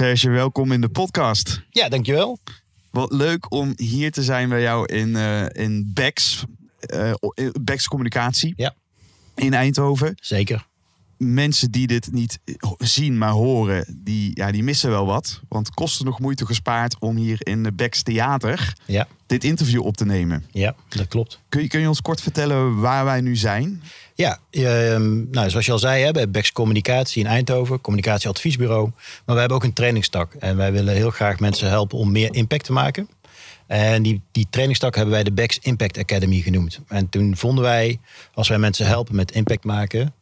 Serge, welkom in de podcast. Ja, dankjewel. Wat leuk om hier te zijn bij jou in, uh, in Bex, eh, eh, Bex Communicatie ja. in Eindhoven. Zeker. Mensen die dit niet zien, maar horen, die, ja, die missen wel wat. Want kosten nog moeite gespaard om hier in de Bex Theater ja. dit interview op te nemen. Ja, dat klopt. Kun je, kun je ons kort vertellen waar wij nu zijn? Ja, ehm, nou, zoals je al zei, hebben we Bex Communicatie in Eindhoven, communicatieadviesbureau. Maar we hebben ook een trainingstak. En wij willen heel graag mensen helpen om meer impact te maken. En die, die trainingstak hebben wij de Bex Impact Academy genoemd. En toen vonden wij, als wij mensen helpen met impact maken.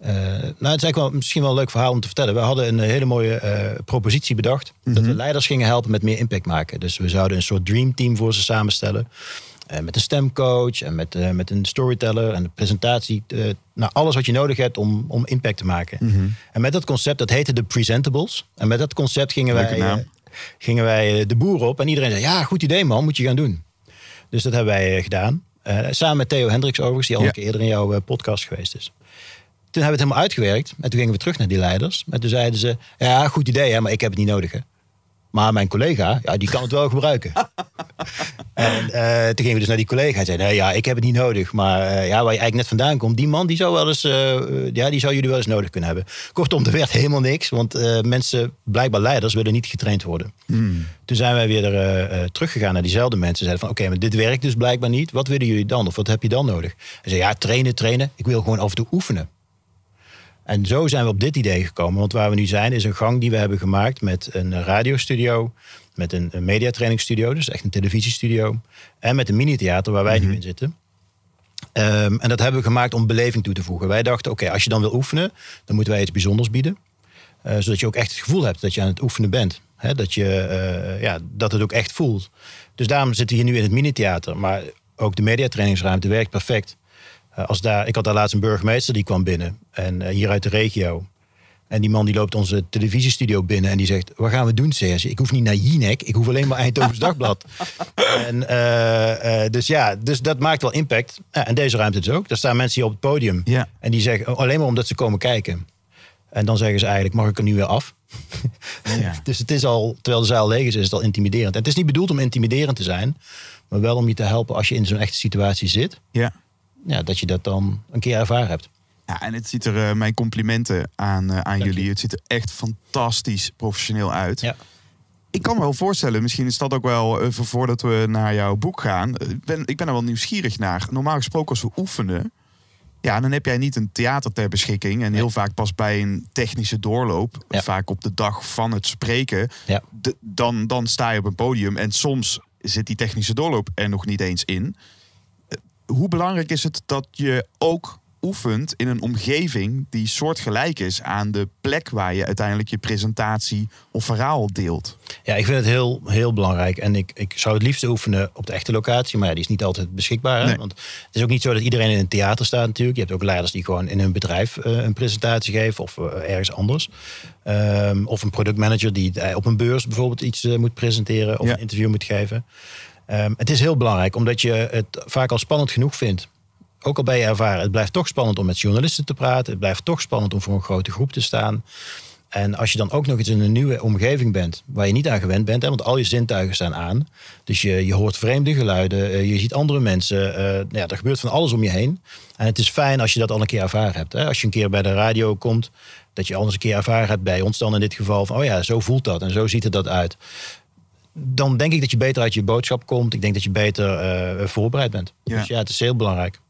Eh, nou, het is eigenlijk wel, misschien wel een leuk verhaal om te vertellen. We hadden een hele mooie eh, propositie bedacht. Dat we mhm. leiders gingen helpen met meer impact maken. Dus we zouden een soort dreamteam voor ze samenstellen. Eh, met een stemcoach en met, eh, met een storyteller en de presentatie. Uh, nou, alles wat je nodig hebt om, om impact te maken. Mhm. En met dat concept, dat heette de Presentables. En met dat concept gingen wij, gingen wij de boer op. En iedereen zei, ja, goed idee man, moet je gaan doen. Dus dat hebben wij gedaan. samen met Theo Hendricks overigens, die al een keer eerder in jouw podcast geweest is. Toen hebben we het helemaal uitgewerkt. En toen gingen we terug naar die leiders. En toen zeiden ze, ja, goed idee, hè, maar ik heb het niet nodig. Maar mijn collega, ja, die kan het wel gebruiken. en eh, toen gingen we dus naar die collega en zeiden: nee, ja, ik heb het niet nodig. Maar eh, ja, waar je eigenlijk net vandaan komt, die man die zou, wel eens, eh, ja, die zou jullie wel eens nodig kunnen hebben. Kortom, er werd helemaal niks. Want mensen, blijkbaar leiders, willen niet getraind worden. Hmm. Toen zijn wij weer er, teruggegaan naar diezelfde mensen. Zeiden van oké, maar dit werkt dus blijkbaar niet. Wat willen jullie dan? Of wat heb je dan nodig? En zei ja, trainen, trainen. Ik wil gewoon af en toe oefenen. En zo zijn we op dit idee gekomen. Want waar we nu zijn is een gang die we hebben gemaakt met een radiostudio, met een, een mediatrainingsstudio, dus echt een televisiestudio, en met een mini-theater waar wij nu mhm. in zitten. Ehm, en dat hebben we gemaakt om beleving toe te voegen. Wij dachten, oké, als je dan wil oefenen, dan moeten wij iets bijzonders bieden. Eh, zodat je ook echt het gevoel hebt dat je aan het oefenen bent. dat, je, eh, ja, dat het ook echt voelt. Dus daarom zitten we hier nu in het mini-theater. Maar ook de mediatrainingsruimte werkt perfect. Eh, als daar, ik had daar laatst een burgemeester die kwam binnen. En eh, hier uit de regio. En die man die loopt onze televisiestudio binnen en die zegt: Wat gaan we doen, CS? Ik hoef niet naar Jinek, ik hoef alleen maar Eindhoven's Dagblad. en, uh, dus ja, dus dat maakt wel impact. Ja, en deze ruimte is dus ook. Daar staan mensen hier op het podium. En die zeggen oh, alleen maar omdat ze komen kijken. En dan zeggen ze eigenlijk: Mag ik er nu weer af? Dus het is al, terwijl de zaal leeg is, is het al intimiderend. het is niet bedoeld om intimiderend te zijn, maar wel om je te helpen als je in zo'n echte situatie zit. Ja ja, dat je dat dan een keer ervaren hebt. Ja, en het ziet er, eh, mijn complimenten aan, eh, aan jullie. Het ziet er echt fantastisch professioneel uit. Ja. Ik kan me wel voorstellen, misschien is dat ook wel even eh, voordat we naar jouw boek gaan. Ik ben, ik ben er wel nieuwsgierig naar. Normaal gesproken als we oefenen, ja, dan heb jij niet een theater ter beschikking. En heel vaak pas bij een technische doorloop, vaak op de dag van het spreken, ja. dan, dan sta je op een podium. En soms zit die technische doorloop er nog niet eens in hoe belangrijk is het dat je ook oefent in een omgeving die soortgelijk is aan de plek waar je uiteindelijk je presentatie of verhaal deelt? Ja, ik vind het heel, heel belangrijk. En ik, ik zou het liefst oefenen op de echte locatie, maar ja, die is niet altijd beschikbaar. Want het is ook niet zo dat iedereen in een theater staat natuurlijk. Je hebt ook leiders die gewoon in hun bedrijf eh, een presentatie geven of eh, ergens anders. Ehm, of een productmanager die eh, op een beurs bijvoorbeeld iets moet presenteren of een interview moet geven. Ehm, het is heel belangrijk, omdat je het vaak al spannend genoeg vindt. Ook al ben je ervaren, het blijft toch spannend om met journalisten te praten. Het blijft toch spannend om voor een grote groep te staan. En als je dan ook nog eens in een nieuwe omgeving bent, waar je niet aan gewend bent, hè, want al je zintuigen staan aan. Dus je, je hoort vreemde geluiden, eh, je ziet andere mensen. Eh, nou ja, er gebeurt van alles om je heen. En het is fijn als je dat al een keer ervaren hebt. Hè. Als je een keer bij de radio komt, dat je al eens een keer ervaren hebt bij ons dan in dit geval. Van, oh ja, zo voelt dat en zo ziet het dat uit dan denk ik dat je beter uit je boodschap komt. Ik denk dat je beter eh, voorbereid bent. Ja. Dus ja, het is heel belangrijk.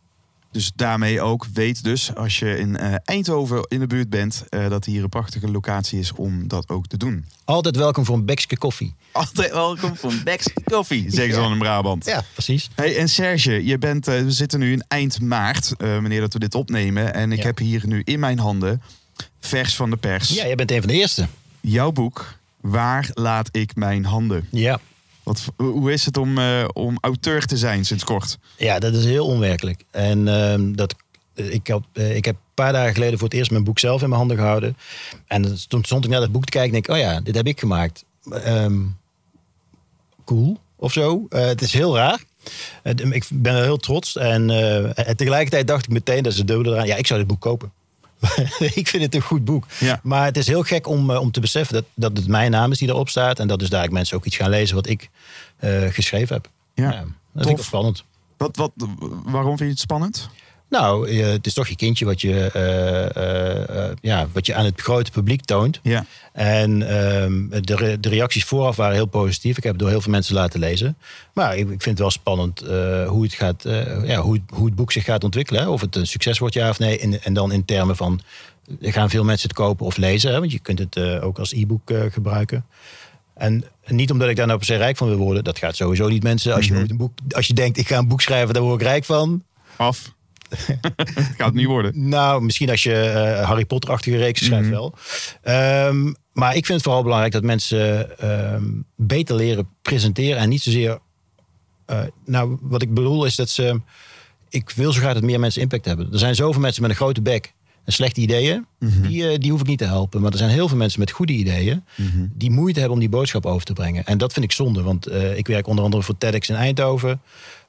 Dus daarmee ook weet dus als je in eh, Eindhoven in de buurt bent, eh, dat hier een prachtige locatie is om dat ook te doen. Altijd welkom voor een bekske koffie. Altijd welkom voor een bekske koffie, zeggen ze dan in Brabant. Ja, precies. Hey, en Serge, je bent, we zitten nu in eind maart, wanneer dat we dit opnemen. En ik heb hier nu in mijn handen, vers van de pers. Ja, jij bent een van de eerste. Jouw boek, waar laat ik mijn handen? Ja. Wat, hoe is het om, eh, om auteur te zijn sinds kort? Ja, dat is heel onwerkelijk. En ehm, dat, ik, heb, eh, ik heb een paar dagen geleden voor het eerst mijn boek zelf in mijn handen gehouden. En toen stond ik naar dat boek te kijken en denk oh ja, dit heb ik gemaakt. Um, cool of zo. Eh, het is heel raar. ik ben heel trots. En, tegelijkertijd dacht ik meteen, dat is de eraan. Ja, ik zou dit boek kopen. ik vind het een goed boek. Maar het is heel gek om, eh, om te beseffen dat, dat het mijn naam is die erop staat. En dat dus daar ik mensen ook iets gaan lezen wat ik eh, geschreven heb. Ja, dat is vind ik spannend. Wat, wat, waarom vind je het spannend? Nou, eh, het is toch je kindje wat je, eh, eh, ja, wat je aan het grote publiek toont. Ja. En ehm, de, de, reacties vooraf waren heel positief. Ik heb het door heel veel mensen laten lezen. Maar ik, ik vind het wel spannend hoe, het gaat, ja, hoe, het, hoe het boek zich gaat ontwikkelen. Of het een succes wordt, ja of nee. En, en dan in termen van, gaan veel mensen het kopen of lezen? Hè? Want je kunt het ook als e-book gebruiken. En niet omdat ik daar nou per se rijk van wil worden. Dat gaat sowieso niet mensen. Als je, mhm. een boek, als je denkt, ik ga een boek schrijven, daar word ik rijk van. Af. gaat het niet worden. Nou, misschien als je eh, Harry Potter-achtige reeks schrijft mhm. wel. Ehm, maar ik vind het vooral belangrijk dat mensen ehm, beter leren presenteren. En niet zozeer... Eh, nou, wat ik bedoel is dat ze... Ik wil zo graag dat meer mensen impact hebben. Er zijn zoveel mensen met een grote bek en slechte ideeën, mhm. die, eh, die hoef ik niet te helpen. Maar er zijn heel veel mensen met goede ideeën mhm. die moeite hebben om die boodschap over te brengen. En dat vind ik zonde, want ik werk onder andere voor TEDx in Eindhoven.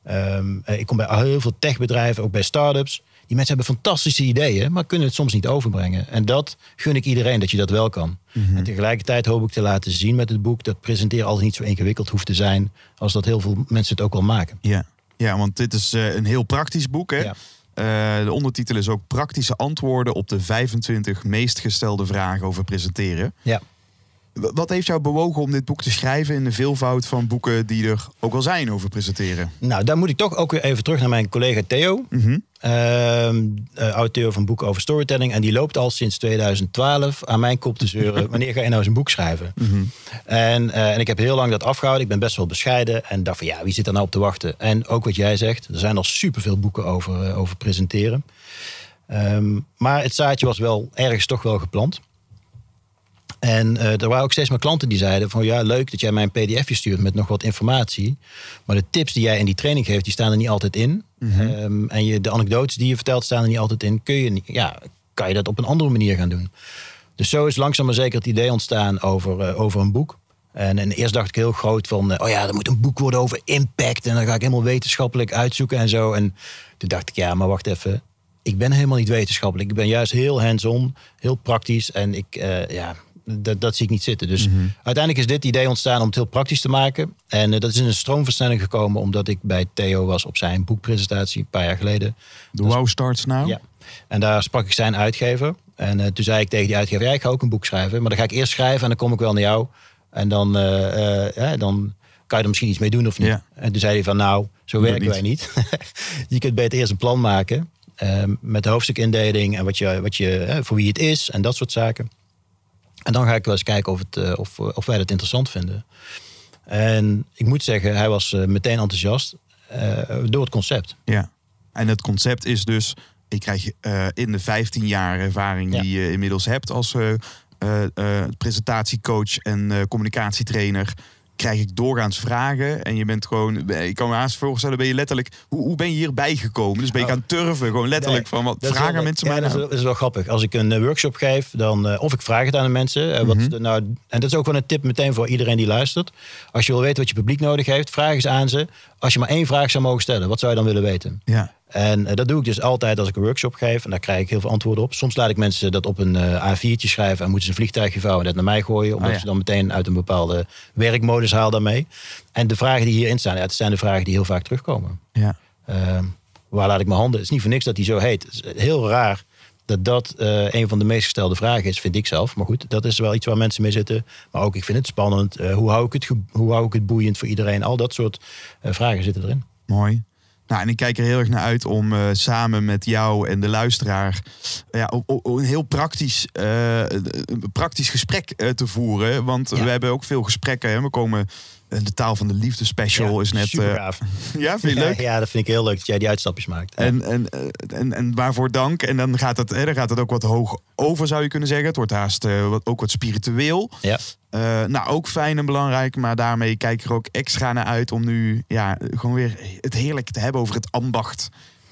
Ehm, eh, ik kom bij heel veel techbedrijven, ook bij start-ups. Die mensen hebben fantastische ideeën, maar kunnen het soms niet overbrengen. En dat gun ik iedereen, dat je dat wel kan. Mhm. En tegelijkertijd hoop ik te laten zien met het boek dat presenteren altijd niet zo ingewikkeld hoeft te zijn als dat heel veel mensen het ook al maken. Ja, ja want dit is eh, een heel praktisch boek. Hè? Eh, de ondertitel is ook praktische antwoorden op de 25 meest gestelde vragen over presenteren. Ja. Wat heeft jou bewogen om dit boek te schrijven in de veelvoud van boeken die er ook al zijn over presenteren? Nou, daar moet ik toch ook weer even terug naar mijn collega Theo. Mhm. Ehm, eh, auteur van boeken over storytelling. En die loopt al sinds 2012 aan mijn kop te zeuren. wanneer ga je nou eens een boek schrijven? Mhm. en, eh, en, ik heb heel lang dat afgehouden. Ik ben best wel bescheiden. En dacht van ja, wie zit er nou op te wachten? En ook wat jij zegt, er zijn al superveel boeken over, eh, over presenteren. Ehm, maar het zaadje was wel ergens toch wel geplant. En uh, er waren ook steeds meer klanten die zeiden van ja, leuk dat jij mij een pdfje stuurt met nog wat informatie. Maar de tips die jij in die training geeft, die staan er niet altijd in. Mhm. Ehm, en je, de anekdotes die je vertelt staan er niet altijd in. Kun je, ja, kan je dat op een andere manier gaan doen? Dus zo is langzaam maar zeker het idee ontstaan over, eh, over een boek. En, en, eerst dacht ik heel groot van, eh, oh ja, er moet een boek worden over impact. En dan ga ik helemaal wetenschappelijk uitzoeken en zo. En toen dacht ik, ja, maar wacht even. Ik ben helemaal niet wetenschappelijk. Ik ben juist heel hands-on, heel praktisch. En ik, ja, dat, dat zie ik niet zitten. Dus mhm. uiteindelijk is dit idee ontstaan om het heel praktisch te maken. En eh, dat is in een stroomversnelling gekomen omdat ik bij Theo was op zijn boekpresentatie een paar jaar geleden. De Low Wow Starts nou. Ja. En daar sprak ik zijn uitgever. En eh, toen zei ik tegen die uitgever, ja, ik ga ook een boek schrijven. Maar dan ga ik eerst schrijven en dan kom ik wel naar jou. En dan, ja, eh, dan kan je er misschien iets mee doen of niet. En toen zei hij van, nou, zo werken niet. wij niet. je kunt beter eerst een plan maken. met de hoofdstukindeling en wat je, wat je, voor wie het is en dat soort zaken. En dan ga ik wel eens kijken of, het, eh, of, eh, of wij dat interessant vinden. En ik moet zeggen, hij was eh, meteen enthousiast door het concept. Ja, en het concept is dus, ik krijg uh, in de 15 jaar ervaring die je inmiddels hebt als presentatiecoach en communicatietrainer, krijg ik doorgaans vragen. En je bent gewoon, ik kan me haast voorstellen, ben je letterlijk, hoe, hoe ben je hierbij gekomen? Dus ben je nou, gaan turven, gewoon letterlijk van wat vragen mensen mij? nou? dat, is, wel grappig. Als ik een eh, workshop geef, dan eh, of ik vraag het aan de mensen. Eh, wat, mhm. nou, en dat is ook wel een tip meteen voor iedereen die luistert. Als je wil weten wat je publiek nodig heeft, vraag eens aan ze. Als je maar één vraag zou mogen stellen, wat zou je dan willen weten? Ja. En eh, dat doe ik dus altijd als ik een workshop geef. En daar krijg ik heel veel antwoorden op. Soms laat ik mensen dat op een eh, A4'tje schrijven. En moeten ze een vliegtuigje vouwen en dat naar mij gooien. Omdat oh ze dan meteen uit een bepaalde werkmodus haal daarmee. En de vragen die hierin staan, ja, het zijn de vragen die heel vaak terugkomen. Ja. Ehm, waar laat ik mijn handen? Het is niet voor niks dat die zo heet. Het is heel raar dat dat eh, een van de meest gestelde vragen is, vind ik zelf. Maar goed, dat is wel iets waar mensen mee zitten. Maar ook, ik vind het spannend. hoe, hou ik het hoe hou ik het boeiend voor iedereen? Al dat soort vragen zitten erin. Mooi. Nou, en ik kijk er heel erg naar uit om eh, samen met jou en de luisteraar eh, ja, een heel praktisch, eh, praktisch gesprek te voeren. Want we hebben ook veel gesprekken. Hè? We komen de taal van de liefde special is net. Eh, Super ja, vind leuk? Ja, ja, dat vind ik heel leuk dat jij die uitstapjes maakt. En, en, eh, en, en waarvoor dank? En dan gaat, het dan gaat dat ook wat hoog over, zou je kunnen zeggen. Het wordt haast eh, wat, ook wat spiritueel. Ja. nou, ook fijn en belangrijk, maar daarmee kijk ik er ook extra naar uit om nu ja, gewoon weer het heerlijk te hebben over het ambacht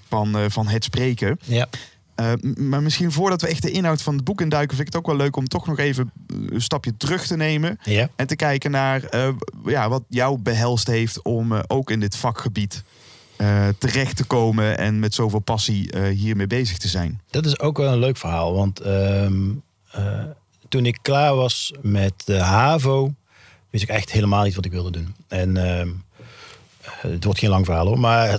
van, van het spreken. Ja. Eh, maar misschien voordat we echt de inhoud van het boek induiken, vind ik het ook wel leuk om toch nog even eh, een stapje terug te nemen. En te kijken naar eh, ja, wat jou behelst heeft om ook in dit vakgebied terecht te komen en met zoveel passie hiermee bezig te zijn. Dat is ook wel een leuk verhaal, want ehm, toen ik klaar was met de HAVO, wist ik echt helemaal niet wat ik wilde doen. En ehm, eh, het wordt geen lang verhaal hoor, maar...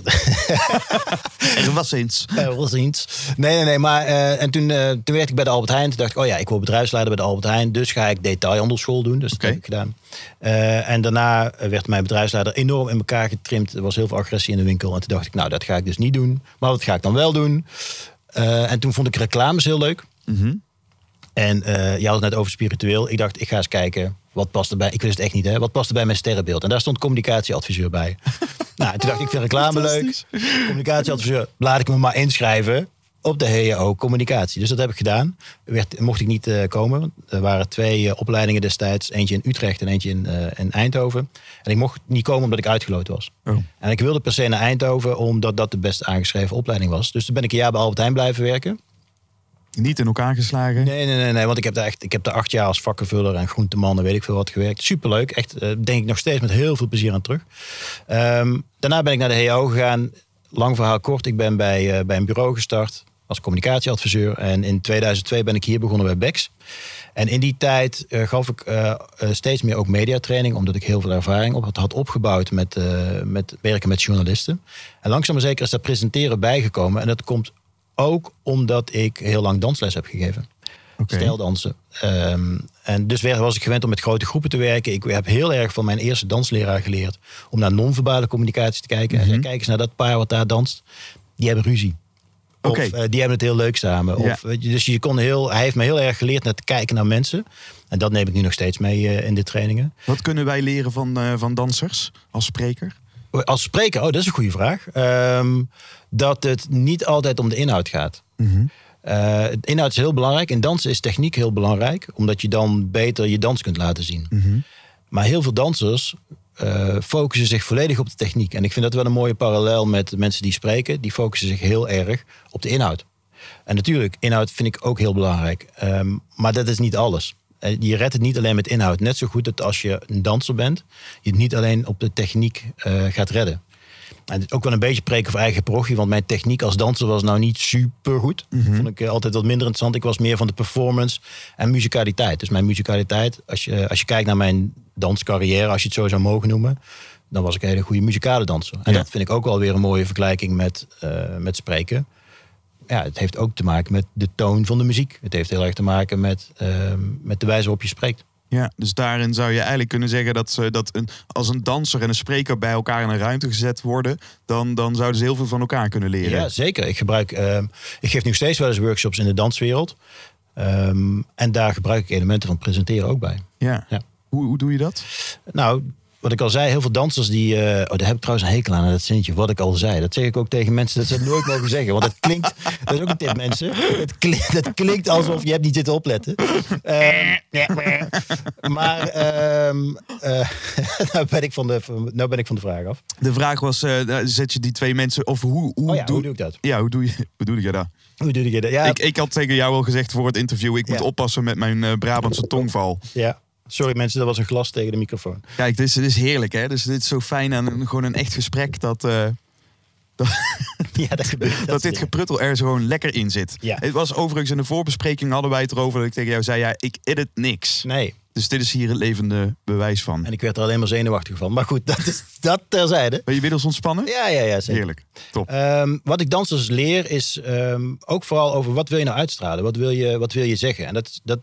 er was eens. Er was eens. Nee, nee, nee. Maar, eh, en toen, uh, toen werkte ik bij de Albert Heijn. Toen dacht ik, oh ja, ik wil bedrijfsleider bij de Albert Heijn. Dus ga ik detailhandelschool doen. Dus dat heb ik gedaan. en daarna werd mijn bedrijfsleider enorm in elkaar getrimd. Er was heel veel agressie in de winkel. En toen dacht ik, nou, dat ga ik dus niet doen. Maar wat ga ik dan wel doen? en toen vond ik reclames heel leuk. Mhm. En je had het net over spiritueel. Ik dacht, ik ga eens kijken wat past erbij? Ik wist het echt niet, hè? Wat past er bij mijn sterrenbeeld? En daar stond communicatieadviseur bij. nou, toen dacht ik, ik vind reclame leuk. Communicatieadviseur, laat ik me maar inschrijven op de HEO communicatie. Dus dat heb ik gedaan. Werd, mocht ik niet eh, komen. Er waren twee eh, opleidingen destijds. Eentje in Utrecht en eentje in, eh, in, Eindhoven. En ik mocht niet komen omdat ik uitgeloot was. Oh. En ik wilde per se naar Eindhoven omdat dat de best aangeschreven opleiding was. Dus toen ben ik een jaar bij Albert blijven werken. Niet in elkaar geslagen? Nee, nee, nee, nee want ik heb, daar echt, ik heb daar acht jaar als vakkenvuller en groenteman en weet ik veel wat gewerkt. Superleuk, echt eh, denk ik nog steeds met heel veel plezier aan terug. Ehm, daarna ben ik naar de ho gegaan. Lang verhaal kort, ik ben bij, eh, bij een bureau gestart als communicatieadviseur. En in 2002 ben ik hier begonnen bij Bex. En in die tijd eh, gaf ik steeds meer ook mediatraining, omdat ik heel veel ervaring op had opgebouwd met, met werken met journalisten. En langzaam maar zeker is dat presenteren bijgekomen. En dat komt ook omdat ik heel lang dansles heb gegeven. Okay. Stijldansen. Ehm, en dus was ik gewend om met grote groepen te werken. Ik heb heel erg van mijn eerste dansleraar geleerd om naar non-verbale communicatie te kijken. En mhm. kijk eens naar dat paar wat daar danst. Die hebben ruzie. Of eh, die hebben het heel leuk samen. Of, dus je kon heel, hij heeft me heel erg geleerd naar te kijken naar mensen. En dat neem ik nu nog steeds mee eh, in de trainingen. Wat kunnen wij leren van, eh, van dansers als spreker? als spreker, oh, dat is een goede vraag. Ehm, dat het niet altijd om de inhoud gaat. Mhm. Eh, inhoud is heel belangrijk. In dansen is techniek heel belangrijk, omdat je dan beter je dans kunt laten zien. Mhm. Maar heel veel dansers eh, focussen zich volledig op de techniek. En ik vind dat wel een mooie parallel met mensen die spreken. Die focussen zich heel erg op de inhoud. En natuurlijk, inhoud vind ik ook heel belangrijk. Ehm, maar dat is niet alles. Eh, je redt het niet alleen met inhoud. Net zo goed dat als je een danser bent, je het niet alleen op de techniek eh, gaat redden. En ook wel een beetje preken voor eigen parochie, want mijn techniek als danser was nou niet super goed. Mm Vond ik eh, altijd wat minder interessant. Ik was meer van de performance en musicaliteit. Dus mijn musicaliteit, als je, als je kijkt naar mijn danscarrière, als je het zo zou mogen noemen, dan was ik een hele goede muzikale danser. En dat vind ik ook wel weer een mooie vergelijking met, met spreken ja, het heeft ook te maken met de toon van de muziek. Het heeft heel erg te maken met, ehm, met de wijze waarop je spreekt. Ja, dus daarin zou je eigenlijk kunnen zeggen dat, ze, dat een, als een danser en een spreker bij elkaar in een ruimte gezet worden, dan, dan zouden ze heel veel van elkaar kunnen leren. Ja, zeker. Ik, gebruik, ehm, ik geef nu steeds wel eens workshops in de danswereld. Ehm, en daar gebruik ik elementen van presenteren ook bij. Ja. ja. Hoe, hoe doe je dat? Nou, wat ik al zei, heel veel dansers die. Eh, oh, daar heb ik trouwens een hekel aan, dat zinnetje. Wat ik al zei. Dat zeg ik ook tegen mensen dat ze het nooit mogen zeggen. Want het klinkt. Dat is ook een tip, mensen. Het klinkt, klinkt alsof je hebt niet zitten opletten. Ehm, maar. Um, nou, ben ik van de, nou ben ik van de vraag af. De vraag was: eh, nou, zet je die twee mensen. Of hoe, hoe, oh ja, doe, hoe doe ik dat? Ja, hoe doe, je, hoe doe je dat? Hoe doe je dat? Ja, ik, ik had tegen jou al gezegd voor het interview: ik moet oppassen met mijn Brabantse tongval. Ja. Sorry mensen, dat was een glas tegen de microfoon. Kijk, dit is, is heerlijk hè. Dus dit is zo fijn aan een, gewoon een echt gesprek dat... Eh, dat, ja, dat, gebeurt, dat, dit gepruttel er zo gewoon lekker in zit. Ja. Het was overigens in de voorbespreking hadden wij het erover dat ik tegen jou zei, ja, ik edit niks. Nee. Dus dit is hier het levende bewijs van. En ik werd er alleen maar zenuwachtig van. Maar goed, dat is dat terzijde. Ben je middels ontspannen? Ja, ja, ja. Heerlijk. Top. Ehm, wat ik dansers leer is ehm, ook vooral over wat wil je nou uitstralen? Wat wil je, wat wil je zeggen? En dat, dat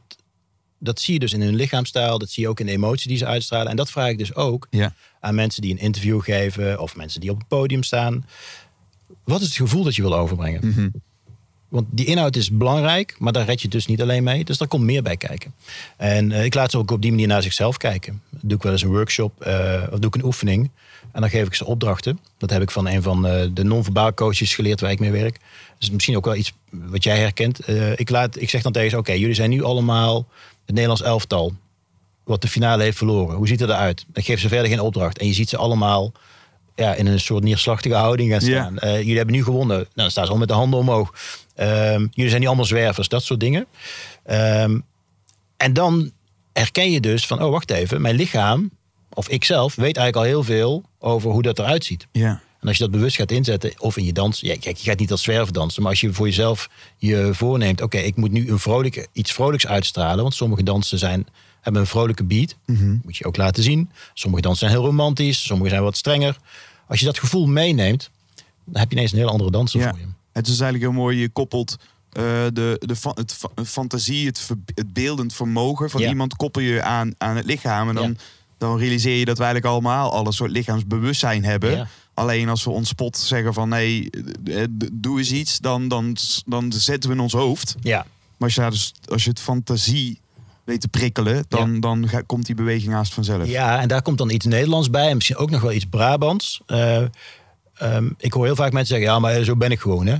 dat zie je dus in hun lichaamstaal, dat zie je ook in de emotie die ze uitstralen. En dat vraag ik dus ook aan mensen die een interview geven of mensen die op het podium staan. Wat is het gevoel dat je wil overbrengen? Mhm. Want die inhoud is belangrijk, maar daar red je dus niet alleen mee. Dus daar komt meer bij kijken. En eh, ik laat ze ook op die manier naar zichzelf kijken. doe ik wel eens een workshop eh, of doe ik een oefening. En dan geef ik ze opdrachten. Dat heb ik van een van eh, de non-verbaal coaches geleerd waar ik mee werk. Dus misschien ook wel iets wat jij herkent. ik, laat, ik zeg dan tegen ze, oké, jullie zijn nu allemaal het Nederlands elftal, wat de finale heeft verloren, hoe ziet het eruit? Dan geeft ze verder geen opdracht. En je ziet ze allemaal ja, in een soort neerslachtige houding gaan staan. Yeah. jullie hebben nu gewonnen. Nou, dan staan ze al met de handen omhoog. Ehm, jullie zijn niet allemaal zwervers, dat soort dingen. Ehm, en dan herken je dus van, oh wacht even, mijn lichaam of ik zelf, weet eigenlijk al heel veel over hoe dat eruit ziet. Ja. En als je dat bewust gaat inzetten, of in je dans, kijk, je gaat niet als zwerven dansen, maar als je voor jezelf je voorneemt, oké, ik moet nu een vrolijke, iets vrolijks uitstralen, want sommige dansen zijn, hebben een vrolijke beat, mhm. moet je ook laten zien. Sommige dansen zijn heel romantisch, sommige zijn wat strenger. Als je dat gevoel meeneemt, dan heb je ineens een heel andere dansen voor je. Het is eigenlijk heel mooi, je koppelt uh, de, de het fantasie, het, beeldend vermogen van iemand koppel je aan, aan het lichaam. En dan, dan realiseer je dat wij eigenlijk allemaal alle soort lichaamsbewustzijn hebben. Alleen als we ons spot zeggen van nee, eh, eh, doe eens iets, dan, dan, dan zetten we in ons hoofd. Ja. Maar als je, dus, als je het fantasie weet te prikkelen, dan, dan komt die beweging haast vanzelf. Ja, en daar komt dan iets Nederlands bij en misschien ook nog wel iets Brabants. Eh, ehm, ik hoor heel vaak mensen zeggen, ja, maar zo ben ik gewoon, hè.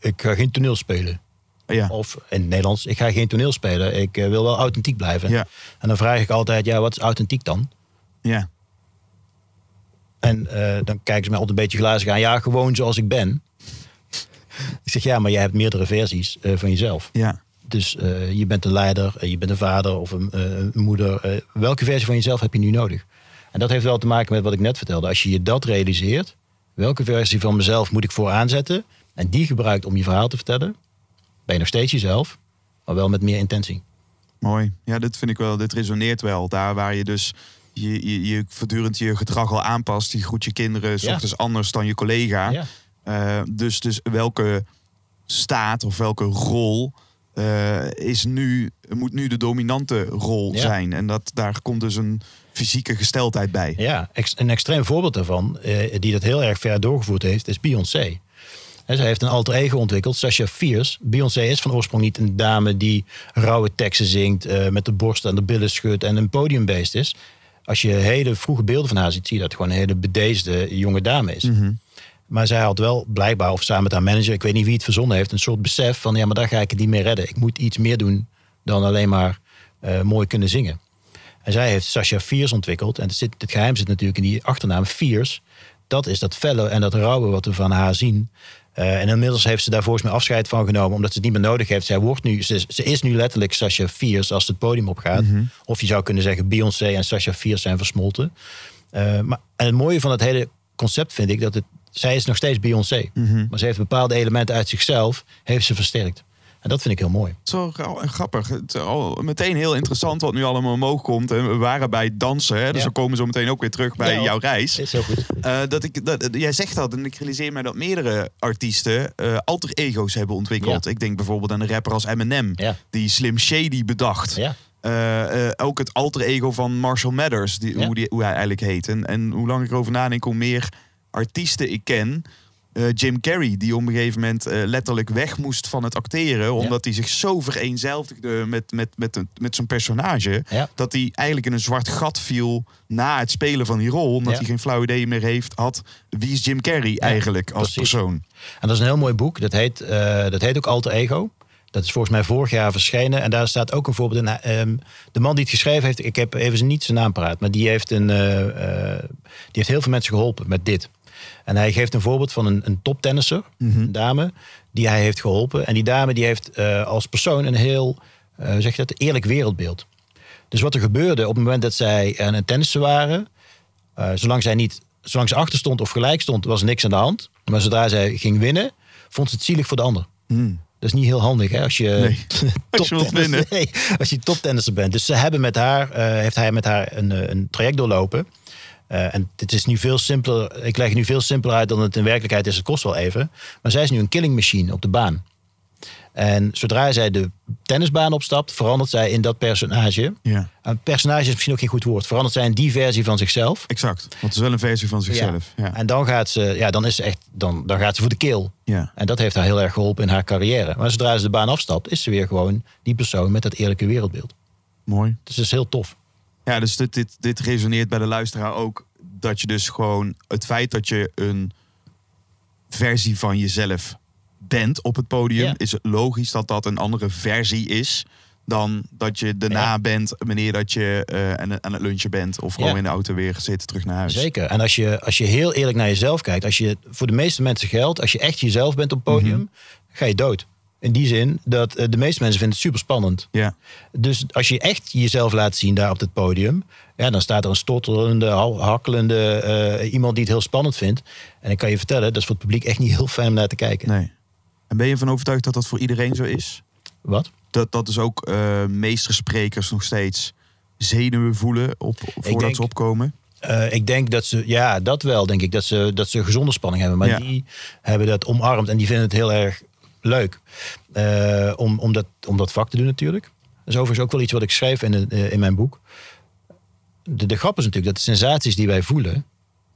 Ik ga geen toneel spelen. Ja. Of in het Nederlands, ik ga geen toneel spelen. Ik wil wel authentiek blijven. Ja. En dan vraag ik altijd, ja, wat is authentiek dan? Ja. En eh, dan kijken ze mij altijd een beetje glazig aan. Ja, gewoon zoals ik ben. ik zeg, ja, maar jij hebt meerdere versies eh, van jezelf. Ja. Dus eh, je bent een leider, je bent een vader of een, moeder. welke versie van jezelf heb je nu nodig? En dat heeft wel te maken met wat ik net vertelde. Als je je dat realiseert, welke versie van mezelf moet ik voor aanzetten? En die gebruikt om je verhaal te vertellen. Ben je nog steeds jezelf, maar wel met meer intentie. Mooi. Ja, dit vind ik wel. Dit resoneert wel. Daar waar je dus je, je, je, voortdurend je gedrag al aanpast. Je groet je kinderen zocht ochtends anders dan je collega. Eh, dus, dus welke staat of welke rol eh, is nu, moet nu de dominante rol zijn. En dat, daar komt dus een fysieke gesteldheid bij. Ja, een extreem voorbeeld daarvan, eh, die dat heel erg ver doorgevoerd heeft, is Beyoncé. zij heeft een alter ego ontwikkeld, Sasha Fierce. Beyoncé is van oorsprong niet een dame die rauwe teksten zingt, met de borst en de billen schudt en een podiumbeest is als je hele vroege beelden van haar ziet, zie je dat gewoon een hele bedeesde jonge dame is. Mhm. Maar zij had wel blijkbaar, of samen met haar manager, ik weet niet wie het verzonnen heeft, een soort besef van ja, maar daar ga ik het niet meer redden. Ik moet iets meer doen dan alleen maar eh, mooi kunnen zingen. En zij heeft Sasha Fierce ontwikkeld. En het, zit, het geheim zit natuurlijk in die achternaam Fierce. Dat is dat felle en dat rauwe wat we van haar zien. Eh, en inmiddels heeft ze daar volgens mij afscheid van genomen, omdat ze het niet meer nodig heeft. Zij wordt nu, ze, is nu letterlijk Sasha Fierce als het podium opgaat. Mm Of je zou kunnen zeggen, Beyoncé en Sasha Fierce zijn versmolten. Eh, maar, en het mooie van het hele concept vind ik dat het, zij is nog steeds Beyoncé. Mm Maar ze heeft bepaalde elementen uit zichzelf, heeft ze versterkt. En dat vind ik heel mooi. Zo oh, grappig. Het is oh, al meteen heel interessant wat nu allemaal omhoog komt. En we waren bij dansen. Hè? Dus we komen zo meteen ook weer terug bij jouw reis. Is heel goed. Eh, dat ik, dat, eh, jij zegt dat en ik realiseer mij dat meerdere artiesten uh, alter ego's hebben ontwikkeld. Ik denk bijvoorbeeld aan een rapper als Eminem. Die Slim Shady bedacht. ook het alter ego van Marshall Mathers, die, hoe, die, hoe, hij eigenlijk heet. En, en hoe lang ik erover nadenk, hoe meer artiesten ik ken. Eh, Jim Carrey, die op een gegeven moment eh, letterlijk weg moest van het acteren. Omdat hij zich zo vereenzelvigde met, met, met, met zijn personage. Dat hij eigenlijk in een zwart gat viel na het spelen van die rol. Omdat hij geen flauw idee meer heeft had wie is Jim Carrey eigenlijk als persoon. En dat is een heel mooi boek. Dat heet, eh, dat heet ook Alter Ego. Dat is volgens mij vorig jaar verschenen. En daar staat ook een voorbeeld in. Nou, ehm, de man die het geschreven heeft, ik heb even niet zijn naam praat Maar die heeft, een, die heeft heel veel mensen geholpen met dit. En hij geeft een voorbeeld van een, een toptennisser, mhm. een dame, die hij heeft geholpen. En die dame die heeft eh, als persoon een heel, eh, zeg je dat, eerlijk wereldbeeld. Dus wat er gebeurde op het moment dat zij aan het tennissen waren, eh, zolang zij niet, zolang ze achter stond of gelijk stond, was niks aan de hand. Maar zodra zij ging winnen, vond ze het zielig voor de ander. Mhm. Dat is niet heel handig hè, als je, nee. bent. Dus ze hebben met haar, heeft hij met haar een, een traject doorlopen. Eh, en dit is nu veel simpeler. Ik leg het nu veel simpeler uit dan het in werkelijkheid is. Het kost wel even. Maar zij is nu een killing machine op de baan. En zodra zij de tennisbaan opstapt, verandert zij in dat personage. Ja. Een personage is misschien ook geen goed woord. Verandert zij in die versie van zichzelf. Exact. Want het is wel een versie van zichzelf. Ja. En dan gaat ze, ja, dan is ze echt, dan, dan gaat ze voor de keel. Ja. En dat heeft haar heel erg geholpen in haar carrière. Maar zodra ze de baan afstapt, is ze weer gewoon die persoon met dat eerlijke wereldbeeld. Mooi. Dus dat is heel tof. Ja, dus dit, dit, dit resoneert bij de luisteraar ook. Dat je dus gewoon het feit dat je een versie van jezelf bent op het podium, is het logisch dat dat een andere versie is dan dat je daarna bent wanneer dat je uh, aan, het lunchen bent of gewoon in de auto weer zit terug naar huis. Zeker. En als je, als je heel eerlijk naar jezelf kijkt, als je voor de meeste mensen geldt, als je echt jezelf bent op podium, mhm. ga je dood. In die zin dat eh, de meeste mensen vinden het super spannend. Ja. Dus als je echt jezelf laat zien daar op het podium. Ja, dan staat er een stotterende, hakkelende eh, iemand die het heel spannend vindt. En ik kan je vertellen, dat is voor het publiek echt niet heel fijn om naar te kijken. Nee. En ben je ervan overtuigd dat dat voor iedereen zo is? Wat? Dat, dat dus ook uh, eh, meestersprekers nog steeds zenuwen voelen op, voordat ze opkomen? ik denk dat ze, ja, dat wel, denk ik. Dat ze, dat ze gezonde spanning hebben. Maar die hebben dat omarmd en die vinden het heel erg leuk eh, om, om, dat, om dat vak te doen natuurlijk. Dat is overigens ook wel iets wat ik schrijf in, eh, in mijn boek. De, de grap is natuurlijk dat de sensaties die wij voelen,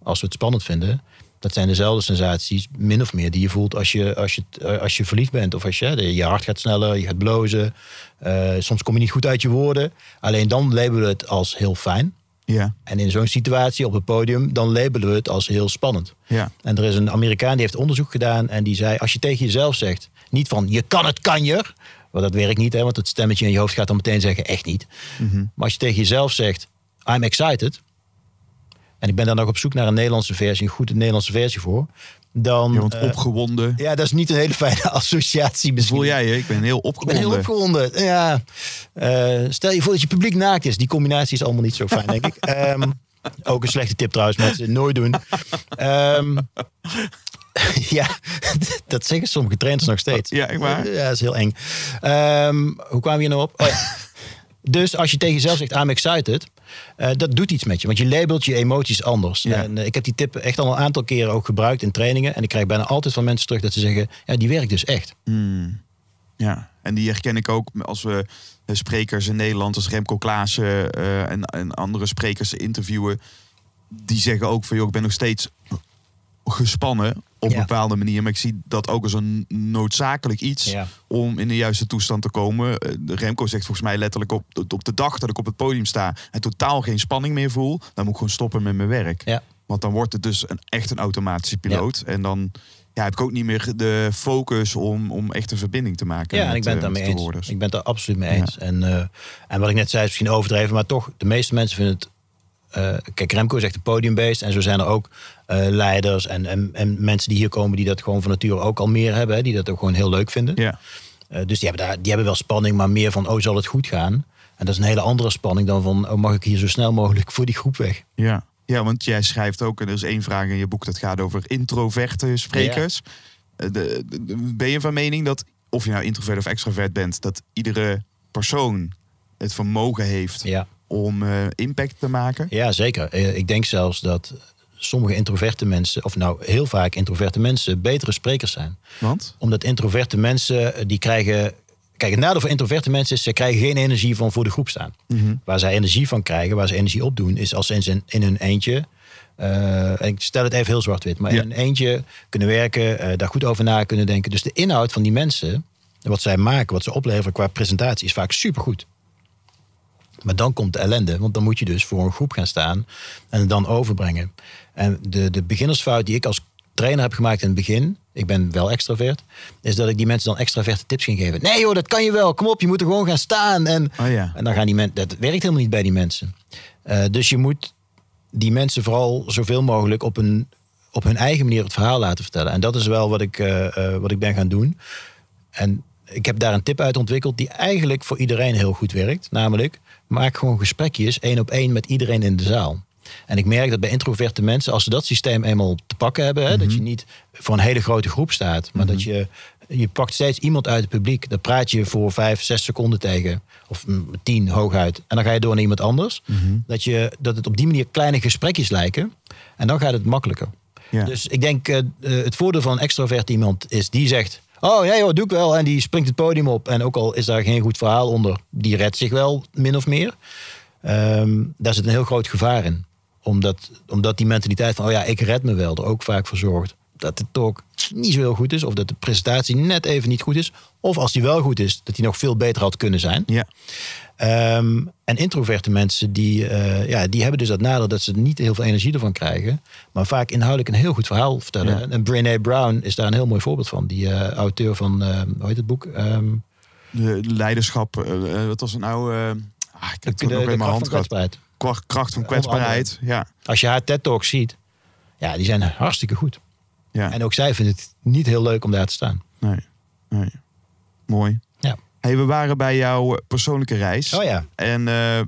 als we het spannend vinden, dat zijn dezelfde sensaties, min of meer, die je voelt als je, als je, als je verliefd bent. Of als je, je hart gaat sneller, je gaat blozen. Eh, soms kom je niet goed uit je woorden. Alleen dan labelen we het als heel fijn. Ja. En in zo'n situatie op het podium, dan labelen we het als heel spannend. Ja. En er is een Amerikaan die heeft onderzoek gedaan en die zei: als je tegen jezelf zegt, niet van je kan het, kan je. Want dat werkt niet, hè, want het stemmetje in je hoofd gaat dan meteen zeggen: echt niet. Mhm. Maar als je tegen jezelf zegt: I'm excited. En ik ben daar nog op zoek naar een Nederlandse versie, een goede Nederlandse versie voor dan... Ja, eh, opgewonden. ja, dat is niet een hele fijne associatie misschien. Voel jij je? Ik ben heel opgewonden. Ik ben heel opgewonden, ja. Eh, stel je voor dat je publiek naakt is. Die combinatie is allemaal niet zo fijn, denk ik. Ehm, ook een slechte tip trouwens, ze Nooit doen. Ehm, ja, dat zeggen sommige trainers nog steeds. Ja, ik maar. Ja, dat is heel eng. Ehm, hoe kwamen we hier nou op? Oh dus als je tegen jezelf zegt, I'm excited... Eh, dat doet iets met je, want je labelt je emoties anders. En eh, ik heb die tip echt al een aantal keren ook gebruikt in trainingen. En ik krijg bijna altijd van mensen terug dat ze zeggen, ja, die werkt dus echt. Hmm. Ja, en die herken ik ook als we eh, sprekers in Nederland, als Remco Klaassen en, en andere sprekers interviewen. Die zeggen ook van, joh, ik ben nog steeds gespannen op een bepaalde manier. Maar ik zie dat ook als een noodzakelijk iets om in de juiste toestand te komen. Eh, Remco zegt volgens mij letterlijk op, de dag dat ik op het podium sta en totaal geen spanning meer voel, dan moet ik gewoon stoppen met mijn werk. Ja. Want dan wordt het dus een, echt een automatische piloot. En dan ja, heb ik ook niet meer de focus om, om echt een verbinding te maken. Ja, ik ben het eh, daarmee eens. Ik ben daar absoluut mee eens. En, eh, en wat ik net zei is misschien overdreven, maar toch, de meeste mensen vinden het. kijk, Remco is echt een podiumbeest. En zo zijn er ook eh, leiders en, en, mensen die hier komen die dat gewoon van nature ook al meer hebben. die dat ook gewoon heel leuk vinden. Ja. Eh, dus die hebben, daar, die hebben wel spanning, maar meer van, oh zal het goed gaan? En dat is een hele andere spanning dan van, oh mag ik hier zo snel mogelijk voor die groep weg? Ja, ja want jij schrijft ook, en er is één vraag in je boek dat gaat over introverte sprekers. Eh, de, ben je van mening dat, of je nou introvert of extravert bent, dat iedere persoon het vermogen heeft om impact te maken? Ja, zeker. Ik denk zelfs dat sommige introverte mensen, of nou heel vaak introverte mensen, betere sprekers zijn. Want? Omdat introverte mensen, eh, die krijgen... Kijk, het nadeel van introverte mensen is, ze krijgen geen energie van voor de groep staan. Mhm. Waar zij energie van krijgen, waar ze energie op doen, is als ze in, zijn, in hun eentje eh, ik stel het even heel zwart-wit, maar in een eentje kunnen werken, eh, daar goed over na kunnen denken. Dus de inhoud van die mensen, wat zij maken, wat ze opleveren qua presentatie, is vaak supergoed. Maar dan komt de ellende, want dan moet je dus voor een groep gaan staan en het dan overbrengen. En de, de beginnersfout die ik als trainer heb gemaakt in het begin, ik ben wel extravert, is dat ik die mensen dan extraverte tips ging geven. Nee joh, dat kan je wel, kom op, je moet er gewoon gaan staan. En, oh, en dan gaan die mensen, dat werkt helemaal niet bij die mensen. Eh, dus je moet die mensen vooral zoveel mogelijk op, een, op hun eigen manier het verhaal laten vertellen. En dat is wel wat ik, eh, eh, wat ik ben gaan doen. En ik heb daar een tip uit ontwikkeld die eigenlijk voor iedereen heel goed werkt. Namelijk, Maak gewoon gesprekjes één op één met iedereen in de zaal. En ik merk dat bij introverte mensen, als ze dat systeem eenmaal te pakken hebben, hè, dat mhm. je niet voor een hele grote groep staat, maar dat mhm. je, je pakt steeds iemand uit het publiek. Daar praat je voor vijf, zes seconden tegen, of mm, tien hooguit. En dan ga je door naar iemand anders. Mhm. dat, je, dat het op die manier kleine gesprekjes lijken. En dan gaat het makkelijker. Dus ik denk, uh, het voordeel van een extrovert iemand is die zegt: Oh ja, joh, doe ik wel. En die springt het podium op. En ook al is daar geen goed verhaal onder, die redt zich wel min of meer. Ehm, daar zit een heel groot gevaar in. Omdat, omdat die mentaliteit van, oh ja, ik red me wel, er ook vaak voor zorgt dat de talk niet zo heel goed is. Of dat de presentatie net even niet goed is. Of als die wel goed is, dat die nog veel beter had kunnen zijn. Ja. Ehm, en introverte mensen, die, eh, ja, die hebben dus dat nadeel dat ze niet heel veel energie ervan krijgen. Maar vaak inhoudelijk een heel goed verhaal vertellen. Ja. En Brené Brown is daar een heel mooi voorbeeld van. Die eh, auteur van, eh, hoe heet het boek? Ehm, de leiderschap, wat was het nou? Ah, ik heb Kracht van kwetsbaarheid, ja. Als je haar ted talks ziet, ja, die zijn hartstikke goed. Ja. En ook zij vinden het niet heel leuk om daar te staan. Nee, Mooi. Ja. Hey, we waren bij jouw persoonlijke reis. Oh ja. En eh,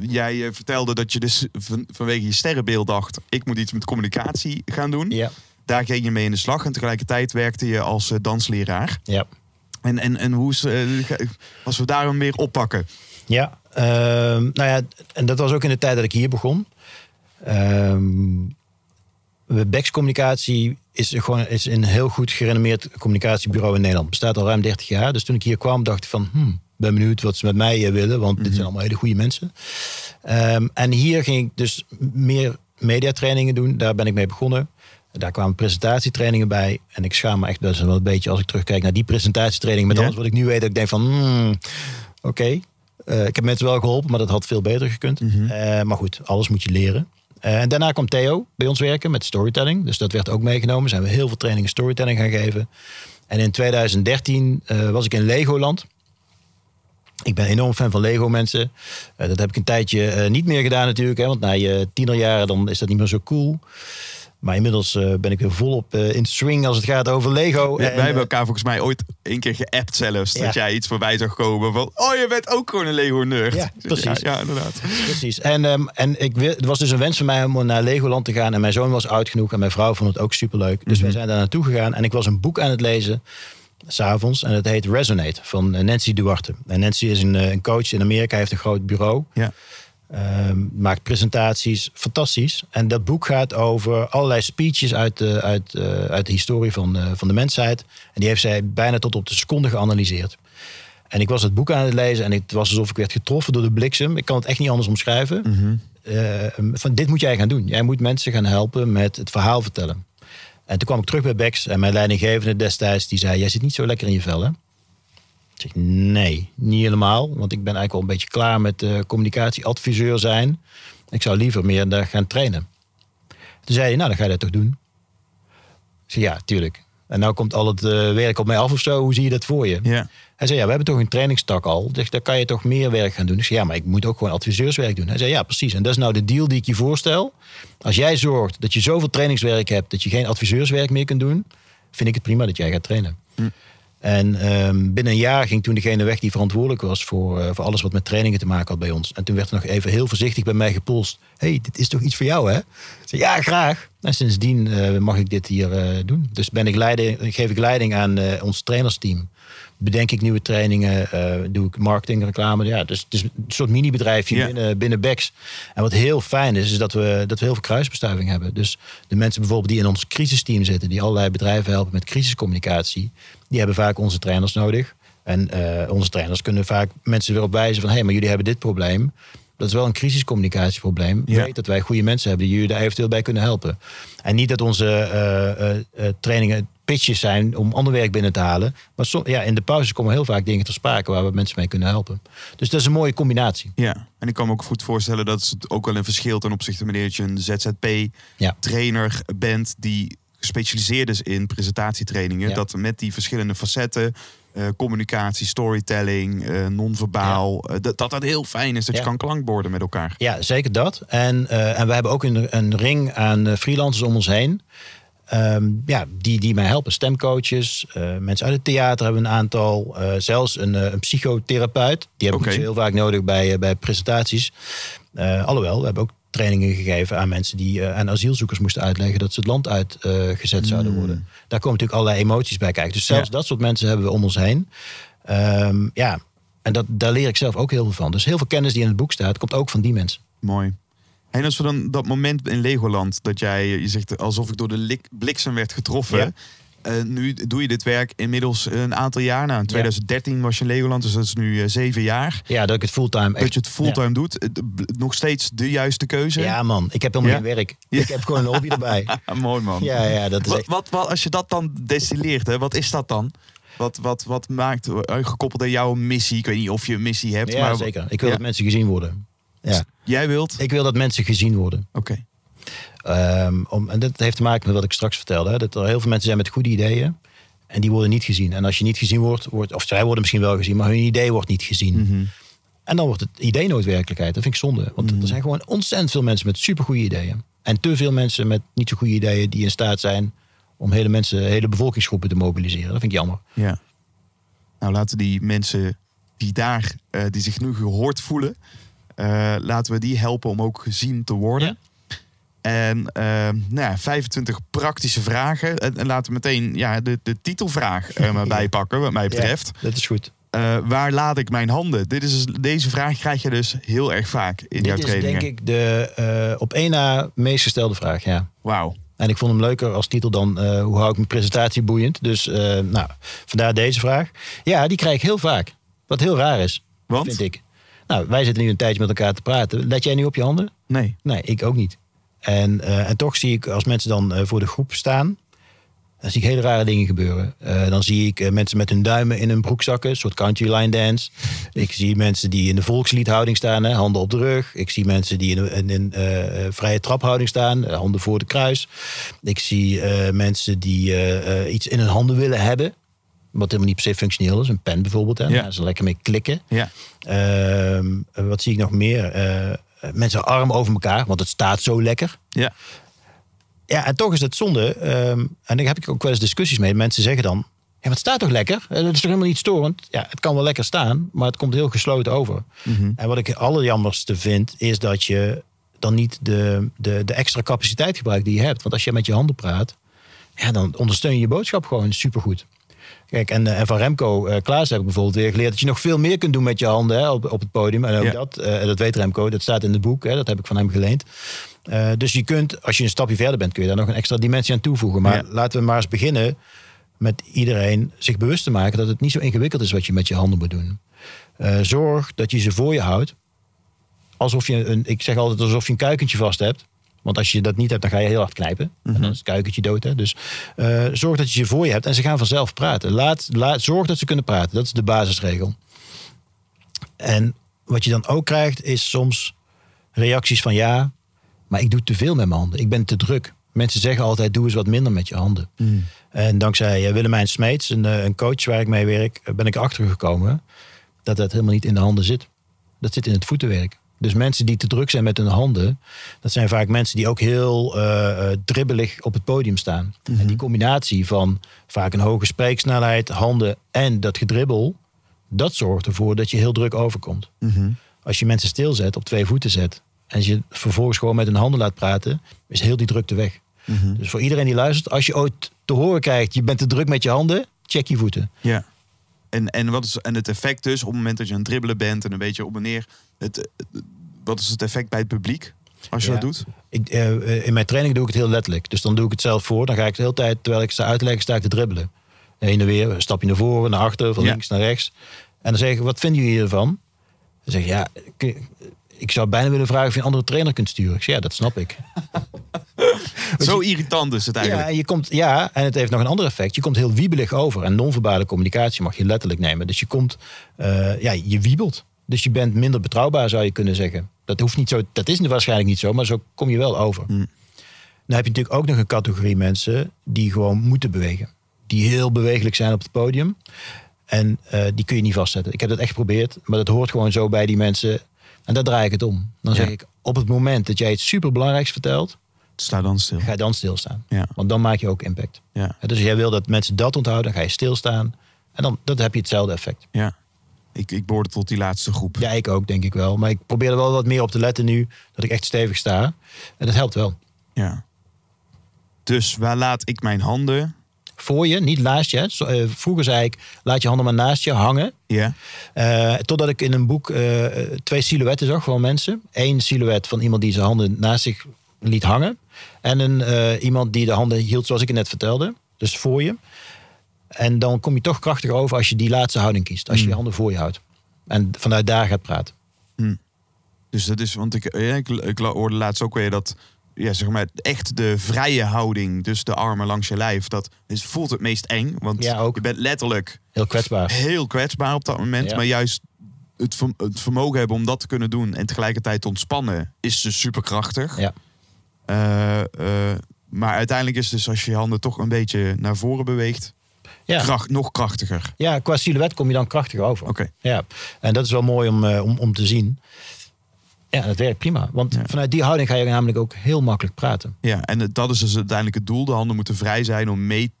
jij eh, vertelde dat je dus vanwege je sterrenbeeld dacht... ik moet iets met communicatie gaan doen. Ja. Daar ging je mee in de slag. En tegelijkertijd werkte je als eh, dansleraar. Ja. En, en, en hoe is, als we daarom weer oppakken? Ja, ehm, nou ja, en dat was ook in de tijd dat ik hier begon. Ehm, we Bex Communicatie is, gewoon, is een heel goed gerenommeerd communicatiebureau in Nederland. Bestaat al ruim 30 jaar. Dus toen ik hier kwam, dacht ik van, hmm, ben benieuwd wat ze met mij eh, willen, want dit mhm. zijn allemaal hele goede mensen. Ehm, en hier ging ik dus meer mediatrainingen doen. Daar ben ik mee begonnen. Daar kwamen presentatietrainingen bij. En ik schaam me echt best wel een beetje als ik terugkijk naar die presentatietraining. Met alles wat ik nu weet, dat ik denk van, hmm, oké. Eh, ik heb mensen wel geholpen, maar dat had veel beter gekund. Mhm. Eh, maar goed, alles moet je leren. Uh, daarna kwam Theo bij ons werken met storytelling. Dus dat werd ook meegenomen. Zijn we heel veel trainingen storytelling gaan geven. En in 2013 eh, was ik in Legoland. Ik ben enorm fan van Lego mensen. Eh, dat heb ik een tijdje niet meer gedaan natuurlijk. Hè, want na je tienerjaren dan is dat niet meer zo cool. Maar inmiddels eh, ben ik weer volop uh, in swing als het gaat over Lego. en, wij hebben eh, elkaar volgens mij ooit een keer geappt zelfs. Dat jij iets voorbij zag komen van... Oh, je bent ook gewoon een Lego-nerd. Ja, precies. Ja, inderdaad. Precies. En, ehm, en ik, het was dus een wens van mij om naar Legoland te gaan. En mijn zoon was oud genoeg en mijn vrouw vond het ook superleuk. Dus mhm. we zijn daar naartoe gegaan. En ik was een boek aan het lezen s'avonds. En het heet Resonate van Nancy Duarte. En Nancy is een, een coach in Amerika, hij heeft een groot bureau. Ja. Um, maakt presentaties, fantastisch. En dat boek gaat over allerlei speeches uit de, uit, eh, uit de historie van, eh, van de mensheid. En die heeft zij bijna tot op de seconde geanalyseerd. En ik was het boek aan het lezen en het was alsof ik werd getroffen door de bliksem. Ik kan het echt niet anders omschrijven. Mhm. Ehm, van dit moet jij gaan doen. Jij moet mensen gaan helpen met het verhaal vertellen. En toen kwam ik terug bij Bex en mijn leidinggevende destijds, die zei: Jij zit niet zo lekker in je vel, ik nee, niet helemaal. Want ik ben eigenlijk al een beetje klaar met uh, communicatieadviseur zijn. Ik zou liever meer daar gaan trainen. Toen zei hij, nou dan ga je dat toch doen? Ik zei, ja, tuurlijk. En nou komt al het eh, werk op mij af of zo. Hoe zie je dat voor je? Ja. Hij zei, ja, we hebben toch een trainingstak al. Dus daar kan je toch meer werk gaan doen. Ik zei, ja, maar ik moet ook gewoon adviseurswerk doen. Hij zei, ja, precies. En dat is nou de deal die ik je voorstel. Als jij zorgt dat je zoveel trainingswerk hebt... dat je geen adviseurswerk meer kunt doen... vind ik het prima dat jij gaat trainen. Hm. En ehm, binnen een jaar ging toen degene weg die verantwoordelijk was voor, eh, voor alles wat met trainingen te maken had bij ons. En toen werd er nog even heel voorzichtig bij mij gepolst. hey, dit is toch iets voor jou, hè? Ik zei, ja, graag. En sindsdien eh, mag ik dit hier eh, doen. Dus ben ik leiding, geef ik leiding aan ons trainersteam bedenk ik nieuwe trainingen, eh, doe ik marketing, reclame. Ja, dus het is een soort mini-bedrijfje yeah. binnen, binnen BEX. En wat heel fijn is, is dat we, dat we heel veel kruisbestuiving hebben. Dus de mensen bijvoorbeeld die in ons crisisteam zitten, die allerlei bedrijven helpen met crisiscommunicatie, die hebben vaak onze trainers nodig. En eh, onze trainers kunnen vaak mensen weer op wijzen van... hé, hey, maar jullie hebben dit probleem. Dat is wel een crisiscommunicatieprobleem. Weet dat wij goede mensen hebben die jullie daar eventueel bij kunnen helpen. En niet dat onze eh, trainingen pitches zijn om ander werk binnen te halen. Maar ja, in de pauze komen heel vaak dingen ter sprake waar we mensen mee kunnen helpen. Dus dat is een mooie combinatie. Ja, en ik kan me ook goed voorstellen dat het ook wel een verschil ten opzichte van je een ZZP-trainer bent die gespecialiseerd is in presentatietrainingen. Dat met die verschillende facetten, eh, communicatie, storytelling, uh, non-verbaal, eh, dat, dat heel fijn is dat je kan klankborden met elkaar. Ja, zeker dat. En, en we hebben ook een, een ring aan freelancers om ons heen. Ehm, ja, die, die mij helpen. Stemcoaches, eh, mensen uit het theater hebben een aantal. Eh, zelfs een, eh, een, psychotherapeut. Die hebben okay. heel vaak nodig bij, bij presentaties. alhoewel, we hebben ook trainingen gegeven aan mensen die aan asielzoekers moesten uitleggen dat ze het land uitgezet gezet zouden hmm. worden. Daar komen natuurlijk allerlei emoties bij kijken. Dus zelfs dat soort mensen hebben we om ons heen. Ehm, ja, en dat, daar leer ik zelf ook heel veel van. Dus heel veel kennis die in het boek staat, komt ook van die mensen. Mooi. En als we dan dat moment in Legoland, dat jij, je zegt alsof ik door de bliksem werd getroffen. Ja. Eh, nu doe je dit werk inmiddels een aantal jaar. Nou, in 2013 was je in Legoland, dus dat is nu eh, zeven jaar. Ja, dat ik het fulltime. Dat je het fulltime doet. Eh, nog steeds de juiste keuze. Ja, man, ik heb helemaal ja? geen werk. Ik heb gewoon een hobby erbij. Ah, mooi, man. Ja, ja, dat is wat, wat, als je dat dan destilleert, hè, wat is dat dan? Wat, wat, wat maakt, gekoppeld aan jouw missie, ik weet niet of je een missie hebt. Ja, zeker. Ik wil dat mensen gezien worden. Ja. Jij wilt? Ik wil dat mensen gezien worden. Oké. Ehm, om, en dat heeft te maken met wat ik straks vertelde. Hè, dat er heel veel mensen zijn met goede ideeën. En die worden niet gezien. En als je niet gezien wordt, wordt of zij worden misschien wel gezien, maar hun idee wordt niet gezien. Mhm. En dan wordt het idee nooit werkelijkheid. Dat vind ik zonde. Want mhm. er zijn gewoon ontzettend veel mensen met supergoeie ideeën. En te veel mensen met niet zo goede ideeën die in staat zijn om hele mensen, hele bevolkingsgroepen te mobiliseren. Dat vind ik jammer. Ja. Nou, laten die mensen die daar, eh, die zich nu gehoord voelen, eh, laten we die helpen om ook gezien te worden. En ehm, nou ja, 25 praktische vragen. En, laten we meteen ja, de, de titelvraag uh, maar bijpakken, wat mij betreft. Ja, dat is goed. Eh, waar laat ik mijn handen? Dit is, dus, deze vraag krijg je dus heel erg vaak in Dit jouw trainingen. Dit is denk ik de op één na meest gestelde vraag, ja. Wauw. En ik vond hem leuker als titel dan hoe hou ik mijn presentatie boeiend. Dus nou, vandaar deze vraag. Ja, die krijg ik heel vaak. Wat heel raar is, Want? vind ik. Nou, wij zitten nu een tijdje met elkaar te praten. Let jij nu op je handen? Nee. Nee, ik ook niet. En, eh, en toch zie ik als mensen dan eh, voor de groep staan, dan zie ik hele rare dingen gebeuren. Eh, dan zie ik mensen met hun duimen in hun broekzakken, een soort country line dance. Ik zie mensen die in de volksliedhouding staan, hè, handen op de rug. Ik zie mensen die in een vrije traphouding staan, handen voor de kruis. Ik zie mensen die iets in hun handen willen hebben. Wat helemaal niet per se functioneel is. Een pen bijvoorbeeld. Hè? Ja. ze lekker mee klikken. Ja. Ehm, wat zie ik nog meer? Eh, eh, mensen arm over elkaar, want het staat zo lekker. Ja. Ja, en toch is het zonde. Ehm, en daar heb ik ook wel eens discussies mee. Mensen zeggen dan, ja, maar het staat toch lekker? Het eh, is toch helemaal niet storend? Ja, het kan wel lekker staan, maar het komt heel gesloten over. Mhm. En wat ik het allerjammerste vind, is dat je dan niet de, de, de extra capaciteit gebruikt die je hebt. Want als je met je handen praat, ja, dan ondersteun je je boodschap gewoon supergoed. Kijk, eh, en, van Remco uh, Klaas heb ik bijvoorbeeld weer geleerd dat je nog veel meer kunt doen met je handen hè, op, op het podium. En ook dat, uh, dat weet Remco, dat staat in het boek, hè, dat heb ik van hem geleend. dus je kunt, als je een stapje verder bent, kun je daar nog een extra dimensie aan toevoegen. Maar laten we maar eens beginnen met iedereen zich bewust te maken dat het niet zo ingewikkeld is wat je met je handen moet doen. zorg dat je ze voor je houdt. Alsof je een, ik zeg altijd alsof je een kuikentje vast hebt. Want als je dat niet hebt, dan ga je heel hard knijpen. En dan mhm. is het kuikentje dood. Hè? Dus eh, zorg dat je ze voor je hebt. En ze gaan vanzelf praten. Laat, laat, zorg dat ze kunnen praten. Dat is de basisregel. En wat je dan ook krijgt, is soms reacties van ja, maar ik doe te veel met mijn handen. Ik ben te druk. Mensen zeggen altijd, doe eens wat minder met je handen. Mm. En dankzij eh, Willemijn Smeets, een, eh, een coach waar ik mee werk, ben ik achtergekomen dat dat helemaal niet in de handen zit. Dat zit in het voetenwerk. Dus mensen die te druk zijn met hun handen, dat zijn vaak mensen die ook heel eh, eh, dribbelig op het podium staan. En mhm. die combinatie van vaak een hoge spreeksnelheid, handen en dat gedribbel, dat zorgt ervoor dat je heel druk overkomt. Mhm. Als je mensen stilzet, op twee voeten zet en je vervolgens gewoon met hun handen laat praten, is heel die drukte weg. Mhm. Dus voor iedereen die luistert, als je ooit te horen krijgt, je bent te druk met je handen, check je voeten. Ja en, en, wat is, en het effect dus, op het moment dat je aan het dribbelen bent en een beetje op en neer, het, wat is het effect bij het publiek? Als je dat doet? Ik, eh, eh, in mijn training doe ik het heel letterlijk. Dus dan doe ik het zelf voor. Dan ga ik de hele tijd, terwijl ik ze uitleg, sta ik te dribbelen. Heen en weer, een stapje naar voren, naar achter, van links naar rechts. En dan zeg ik, wat vinden jullie hiervan? Dan zeg ik, ja, ik, ik zou bijna willen vragen of je een andere trainer kunt sturen. Ik zeg, ja, dat snap ik. Zo irritant is het eigenlijk. Ja, en je komt, ja, en het heeft nog een ander effect. Je komt heel wiebelig over. En non-verbale communicatie mag je letterlijk nemen. Dus je komt, eh, ja, je wiebelt. Dus je bent minder betrouwbaar, zou je kunnen zeggen. Dat, hoeft niet zo, dat is waarschijnlijk niet zo, maar zo kom je wel over. Mm. Dan heb je natuurlijk ook nog een categorie mensen die gewoon moeten bewegen. Die heel bewegelijk zijn op het podium. En eh, die kun je niet vastzetten. Ik heb dat echt geprobeerd, maar dat hoort gewoon zo bij die mensen. En daar draai ik het om. Dan zeg ik, op het moment dat jij iets superbelangrijks vertelt, Sta dan stil. Ga dan stilstaan. Ja. Want dan maak je ook impact. Ja. Dus jij wil dat mensen dat onthouden, dan ga je stilstaan. En dan dat heb je hetzelfde effect. Ja. Ik, ik behoorde tot die laatste groep. Ja, ik ook, denk ik wel. Maar ik probeer er wel wat meer op te letten nu. Dat ik echt stevig sta. En dat helpt wel. Ja. Dus waar laat ik mijn handen? Voor je, niet naast je. Eh, vroeger zei ik, laat je handen maar naast je hangen. Ja. Eh, totdat ik in een boek eh, twee silhouetten zag van mensen. Eén silhouet van iemand die zijn handen naast zich liet hangen. En een, eh, iemand die de handen hield, zoals ik het net vertelde. Dus voor je. En dan kom je toch krachtiger over als je die laatste houding kiest. Als je je hmm. handen voor je houdt. En vanuit daar gaat praten. Hmm. Dus dat is, want ik, eh, ja, ik, ik, hoorde laatst ook weer dat, ja, zeg maar, echt de vrije houding, dus de armen langs je lijf, dat is, voelt het meest eng. Want je bent letterlijk heel kwetsbaar. Heel kwetsbaar op dat moment. Maar juist het, het vermogen hebben om dat te kunnen doen en tegelijkertijd ontspannen, is dus superkrachtig. Ja. Eh, eh, maar uiteindelijk is dus als je je handen toch een beetje naar voren beweegt, ja. Kracht, nog krachtiger. Ja, qua silhouet kom je dan krachtiger over. Oké. Ja. En dat is wel mooi om, eh, om, om te zien. Ja, dat werkt prima. Want vanuit die houding ga je namelijk ook heel makkelijk praten. Ja, en dat is dus uiteindelijk het doel. De handen moeten vrij zijn om mee...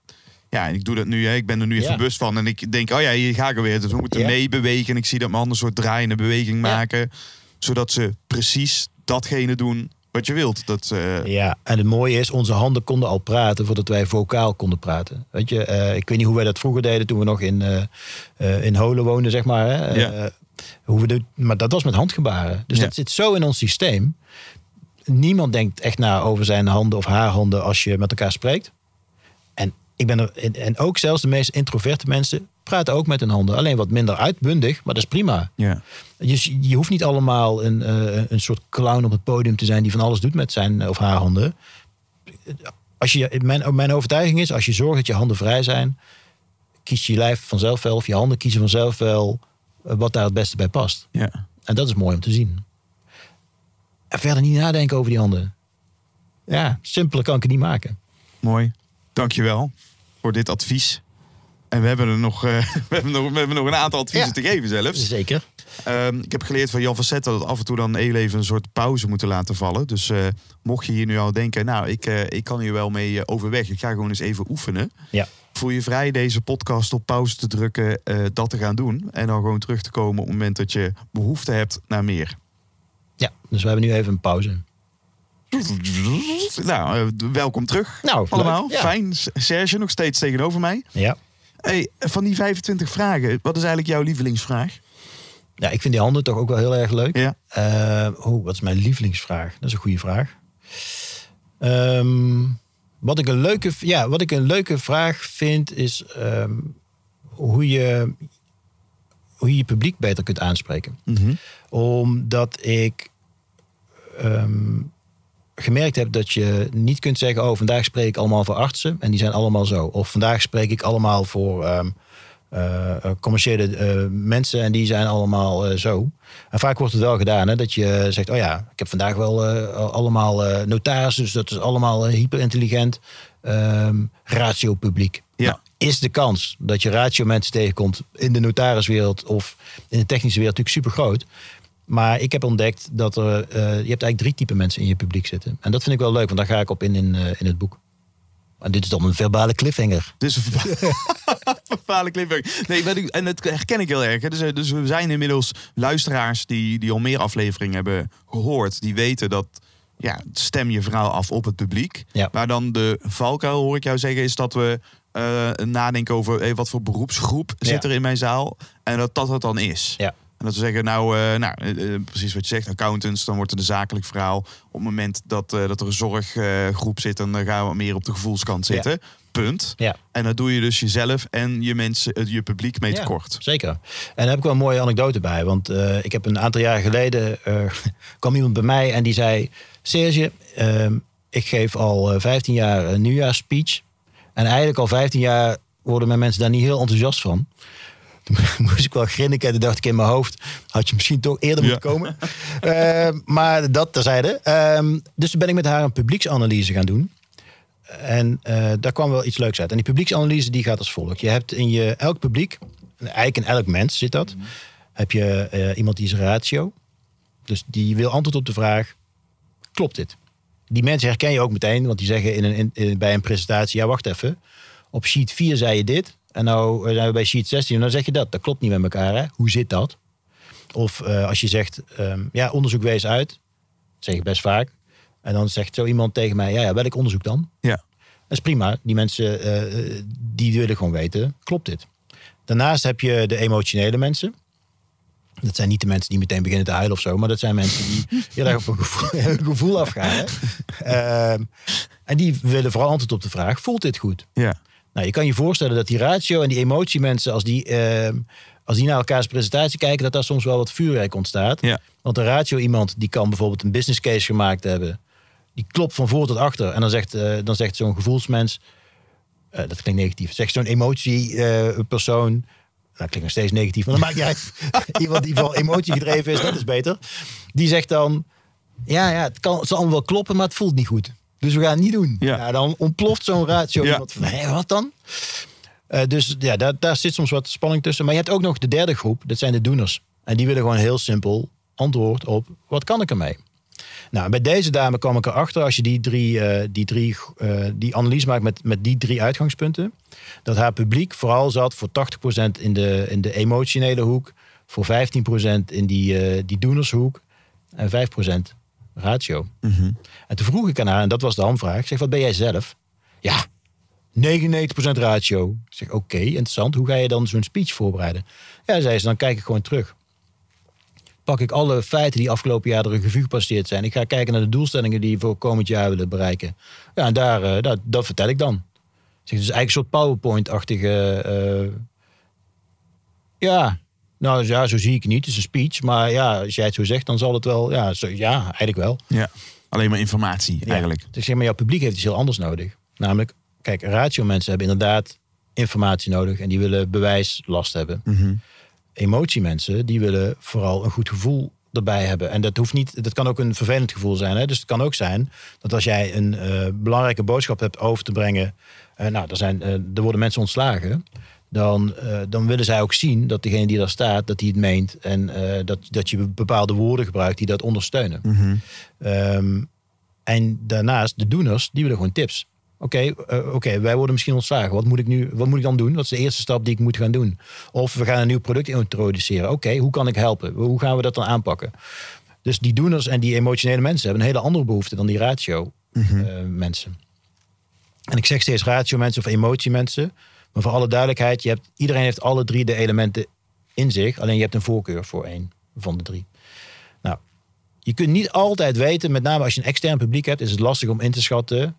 Ja, en ik doe dat nu. Hè. Ik ben er nu even bewust van. En ik denk, oh ja, hier ga ik er weer. Dus we moeten meebewegen. En ik zie dat mijn handen een soort draaiende beweging maken. Zodat ze precies datgene doen wat je wilt. Dat, eh, Ja, en het mooie is, onze handen konden al praten voordat wij vocaal konden praten. Weet je, eh, ik weet niet hoe wij dat vroeger deden toen we nog in, eh, in Holen woonden, zeg maar. Hè? hoe we de, maar dat was met handgebaren. Dus dat zit zo in ons systeem. Niemand denkt echt na over zijn handen of haar handen als je met elkaar spreekt ik ben er, en ook zelfs de meest introverte mensen praten ook met hun handen. Alleen wat minder uitbundig, maar dat is prima. Ja. Je, dus je hoeft niet allemaal een, eh, een soort clown op het podium te zijn die van alles doet met zijn of haar handen. Als je, mijn, mijn overtuiging is, als je zorgt dat je handen vrij zijn, kies je lijf vanzelf wel, of je handen kiezen vanzelf wel eh, wat daar het beste bij past. Ja. En dat is mooi om te zien. En verder niet nadenken over die handen. Ja, simpeler kan ik het niet maken. Mooi. Dankjewel voor dit advies. En we hebben, er nog, we hebben nog, we hebben nog een aantal adviezen te geven zelfs. Zeker. Ehm, ik heb geleerd van Jan van dat af en toe dan heel even een soort pauze moeten laten vallen. Dus eh, mocht je hier nu al denken, nou, ik, eh, ik kan hier wel mee eh, overweg. Ik ga gewoon eens even oefenen. Ja. Voel je vrij deze podcast op pauze te drukken, dat te gaan doen. En dan gewoon terug te komen op het moment dat je behoefte hebt naar meer. Ja, dus we hebben nu even een pauze. Nou, eh, welkom terug. Nou, allemaal. Fijn. Serge nog steeds tegenover mij. Ja. Hey, van die 25 vragen, wat is eigenlijk jouw lievelingsvraag? Ja, ik vind die handen toch ook wel heel erg leuk. Ja. Uh, oh, wat is mijn lievelingsvraag? Dat is een goede vraag. Ehm, wat, ik een leuke, ja, wat ik een leuke vraag vind is ehm, hoe, je, hoe je je publiek beter kunt aanspreken. Mhm. Omdat ik ehm, gemerkt heb dat je niet kunt zeggen: Oh, vandaag spreek ik allemaal voor artsen en die zijn allemaal zo. Of vandaag spreek ik allemaal voor ehm, eh, eh, commerciële eh, mensen en die zijn allemaal zo. En vaak wordt het wel gedaan hè, dat je zegt: Oh ja, ik heb vandaag wel allemaal notarissen, dus dat is allemaal hyperintelligent um, ehm, ratio publiek. Ja. is de kans dat je ratio mensen tegenkomt in de notariswereld of in de technische wereld natuurlijk super groot. Maar ik heb ontdekt dat eh, je hebt eigenlijk drie typen mensen in je publiek zitten. En dat vind ik wel leuk, want daar ga ik op in in, eh, in het boek. Maar dit is dan een verbale cliffhanger. Dus een verbale cliffhanger. Nee, en dat herken ik heel erg. Dus, eh, dus, we zijn inmiddels luisteraars die, die al meer afleveringen hebben gehoord. Die weten dat, ja, stem je verhaal af op het publiek. Maar dan de valkuil, hoor ik jou zeggen, is dat we nadenken over wat voor beroepsgroep zit er in mijn zaal. En dat dat het dan is. Ja. En dat we zeggen, nou, eh, nou eh, eh, precies wat je zegt, accountants, dan wordt het een zakelijk verhaal. Op het moment dat, dat er een zorggroep zit, dan gaan we meer op de gevoelskant zitten. Punt. Ja. En dat doe je dus jezelf en je mensen, je publiek mee ja, tekort. Zeker. En daar heb ik wel een mooie anekdote bij. Want ik heb een aantal jaar geleden kwam iemand bij mij en die zei: Serge, ehm, ik geef al 15 jaar een nieuwjaarspeech En eigenlijk al 15 jaar worden mijn mensen daar niet heel enthousiast van. moest ik wel grinniken. dan dacht ik in mijn hoofd, had je misschien toch eerder moeten komen. Ehm, maar dat terzijde. Uh, dus toen ben ik met haar een publieksanalyse gaan doen. En eh, daar kwam wel iets leuks uit. En die publieksanalyse die gaat als volgt. Je hebt in je, elk publiek, eigenlijk in elk mens zit dat... Mhm. heb je eh, iemand die is ratio. Dus die wil antwoord op de vraag, klopt dit? Die mensen herken je ook meteen, want die zeggen in een, in, bij een presentatie... ja, wacht even, op sheet 4 zei je dit... En nou zijn we bij sheet 16. En dan zeg je dat. Dat klopt niet met elkaar. Hè? Hoe zit dat? Of eh, als je zegt, ehm, ja, onderzoek wees uit. Dat zeg ik best vaak. En dan zegt zo iemand tegen mij, ja, ja welk onderzoek dan? Ja. Dat is prima. Die mensen, eh, die willen gewoon weten, klopt dit? Daarnaast heb je de emotionele mensen. Dat zijn niet de mensen die meteen beginnen te huilen of zo. Maar dat zijn mensen die je daar op een gevoel, gevoel afgaan. Hè? Ehm, en die willen vooral antwoord op de vraag, voelt dit goed? Ja. Nou, je kan je voorstellen dat die ratio en die emotie mensen, als die, uh, als die naar elkaars presentatie kijken, dat daar soms wel wat vuurwerk ontstaat. Want de ratio iemand die kan bijvoorbeeld een business case gemaakt hebben. Die klopt van voor tot achter. En dan zegt, eh, dan zegt zo'n gevoelsmens, eh, dat klinkt negatief, zegt zo'n emotiepersoon. Eh, dat nou, klinkt nog steeds negatief, maar dan maakt niet uit. Iemand die van emotie gedreven is, dat is beter. Die zegt dan, ja, ja het, kan, het zal allemaal wel kloppen, maar het voelt niet goed. Dus we gaan het niet doen. Ja. dan ontploft zo'n ratio. Ja. Van, hé, wat dan? Eh, dus ja, daar, daar zit soms wat spanning tussen. Maar je hebt ook nog de derde groep, dat zijn de doeners. En die willen gewoon heel simpel antwoord op wat kan ik ermee? Nou, bij deze dame kwam ik erachter, als je die, drie, eh, die, drie, eh, die analyse maakt met, met die drie uitgangspunten, dat haar publiek vooral zat voor 80% in de, in de emotionele hoek, voor 15% in die, die doenershoek en 5% ratio. Mhm. En toen vroeg ik aan haar, en dat was de handvraag, zeg, wat ben jij zelf? Ja, 99% ratio. Ik zeg, oké, interessant. Hoe ga je dan zo'n speech voorbereiden? Ja, zei ze, dan kijk ik gewoon terug. Pak ik alle feiten die afgelopen jaar er een gepasseerd zijn. Ik ga kijken naar de doelstellingen die we voor komend jaar willen bereiken. Ja, en daar, eh, dat, dat, vertel ik dan. Zeg, dus eigenlijk een soort PowerPoint-achtige... Eh, ja, nou ja, zo zie ik niet. Het is een speech. Maar ja, als jij het zo zegt, dan zal het wel. Ja, zo, ja eigenlijk wel. Ja, alleen maar informatie eigenlijk. Dus zeg maar, jouw publiek heeft iets heel anders nodig. Namelijk, kijk, ratio mensen hebben inderdaad informatie nodig. En die willen bewijslast hebben. Mm Emotie mensen, die willen vooral een goed gevoel erbij hebben. En dat hoeft niet, dat kan ook een vervelend gevoel zijn. Hè? Dus het kan ook zijn dat als jij een eh, belangrijke boodschap hebt over te brengen. Eh, nou, er, zijn, eh, er worden mensen ontslagen dan, eh, dan willen zij ook zien dat degene die daar staat, dat hij het meent. En eh, dat, dat je bepaalde woorden gebruikt die dat ondersteunen. Mhm. Ehm, en daarnaast, de doeners, die willen gewoon tips. Oké, eh, oké, wij worden misschien ontslagen. Wat moet ik nu? Wat moet ik dan doen? Wat is de eerste stap die ik moet gaan doen? Of we gaan een nieuw product introduceren. Oké, hoe kan ik helpen? Hoe gaan we dat dan aanpakken? Dus die doeners en die emotionele mensen hebben een hele andere behoefte dan die ratio mhm. mensen. En ik zeg steeds ratio mensen of emotie mensen. Maar voor alle duidelijkheid, je hebt, iedereen heeft alle drie de elementen in zich. Alleen je hebt een voorkeur voor één van de drie. Nou, je kunt niet altijd weten, met name als je een extern publiek hebt, is het lastig om in te schatten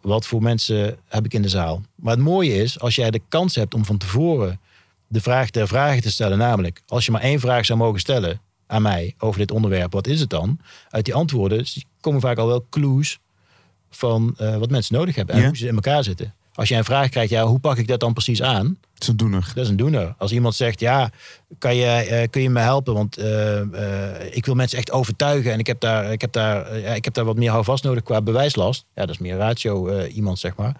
wat voor mensen heb ik in de zaal. Maar het mooie is, als jij de kans hebt om van tevoren de vraag ter vragen te stellen, namelijk als je maar één vraag zou mogen stellen aan mij over dit onderwerp, wat is het dan? Uit die antwoorden komen vaak al wel clues van eh, wat mensen nodig hebben en hoe ze in elkaar zitten als jij een vraag krijgt, ja, hoe pak ik dat dan precies aan? Dat is een doener. Dat is een doener. Als iemand zegt, ja, kan je, eh, kun je me helpen? Want eh, eh, ik wil mensen echt overtuigen en ik heb daar, ik heb daar, ik heb daar wat meer houvast nodig qua bewijslast. Ja, dat is meer ratio iemand, zeg maar.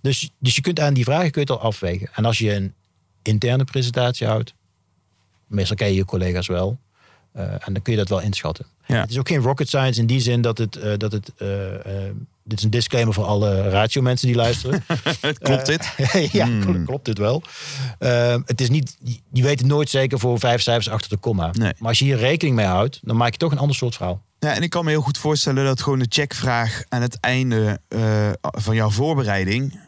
Dus, dus je kunt aan die vragen je het al afwegen. En als je een interne presentatie houdt, meestal ken je je collega's wel. en dan kun je dat wel inschatten. Ja. Het is ook geen rocket science in die zin dat het, dat het dit is een disclaimer voor alle ratio mensen die luisteren. klopt eh, dit? ja, hmm. klopt dit wel. Eh, het is niet, je weet het nooit zeker voor vijf cijfers achter de komma. Nee. Maar als je hier rekening mee houdt, dan maak je toch een ander soort verhaal. Ja, en ik kan me heel goed voorstellen dat gewoon de checkvraag aan het einde eh, van jouw voorbereiding.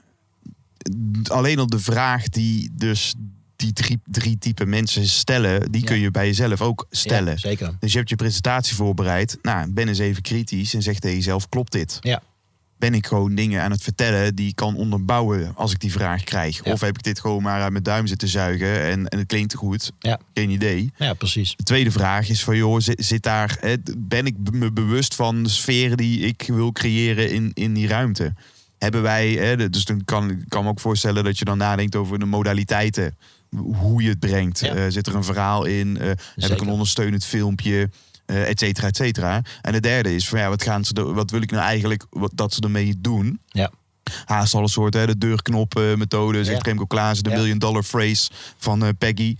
Alleen al de vraag die dus die drie, drie type mensen stellen, die kun je bij jezelf ook stellen. zeker. Dus je hebt je presentatie voorbereid. Nou, ben eens even kritisch en zeg tegen jezelf, klopt dit? Ja ben ik gewoon dingen aan het vertellen die ik kan onderbouwen als ik die vraag krijg. Of heb ik dit gewoon maar uit mijn duim zitten zuigen en, en het klinkt goed. Ja. Geen idee. Ja, precies. De tweede vraag is van joh, zit, daar, hè, ben ik me bewust van de sfeer die ik wil creëren in, in die ruimte? Hebben wij, hè, dus dan kan ik kan me ook voorstellen dat je dan nadenkt over de modaliteiten. Hoe je het brengt. Eh, zit er een verhaal in? Eh, heb ik een ondersteunend filmpje? uh, et cetera, et cetera. En de derde is van ja, wat, gaan ze wat wil ik nou eigenlijk dat ze ermee doen? Ja. Haast alle soorten soort hè, de deurknop-methode, eh, zegt ja. Remco Klaassen, de ja. dollar phrase van eh, Peggy.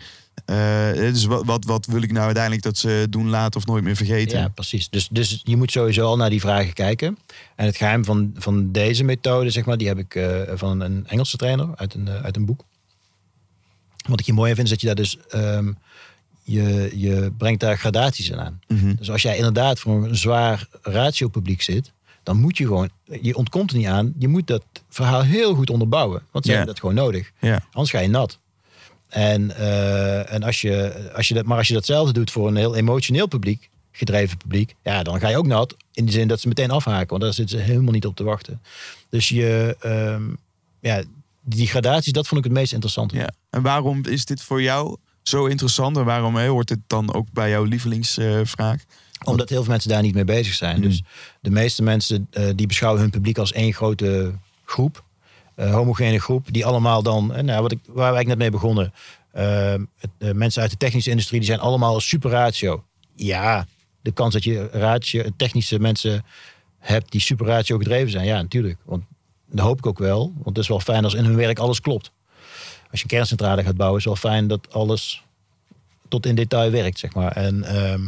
Uh, dus wat, wat, wat, wil ik nou uiteindelijk dat ze doen, laten of nooit meer vergeten? Ja, precies. Dus, dus je moet sowieso al naar die vragen kijken. En het geheim van, van deze methode, zeg maar, die heb ik van een Engelse trainer uit een, uit een boek. Wat ik je mooi vind, is dat je daar dus ehm, je, je brengt daar gradaties in aan. Mhm. Dus als jij inderdaad voor een zwaar ratio publiek zit, dan moet je gewoon, je ontkomt er niet aan, je moet dat verhaal heel goed onderbouwen. Want ze hebben dat gewoon nodig. Anders ga je nat. En, eh, en als je, als je dat, maar als je datzelfde doet voor een heel emotioneel publiek, gedreven publiek, ja, dan ga je ook nat. In de zin dat ze meteen afhaken, want daar zitten ze helemaal niet op te wachten. Dus je, ehm, ja, die gradaties, dat vond ik het meest interessante. Ja. En waarom is dit voor jou zo interessant? En waarom hoort dit dan ook bij jouw lievelingsvraag? Omdat heel veel mensen daar niet mee bezig zijn. Dus hmm. de meeste mensen eh, die beschouwen hun publiek als één grote groep. Eh, homogene groep. Die allemaal dan, uh, nou, wat ik, waar wij net mee begonnen. Het, mensen uit de technische industrie die zijn allemaal super ratio. Ja, de kans dat je ratio, technische mensen hebt die super ratio gedreven zijn. Ja, natuurlijk. Want dat hoop ik ook wel. Want het is wel fijn als in hun werk alles klopt als je een kerncentrale gaat bouwen, is wel fijn dat alles tot in detail werkt, zeg maar. En ehm,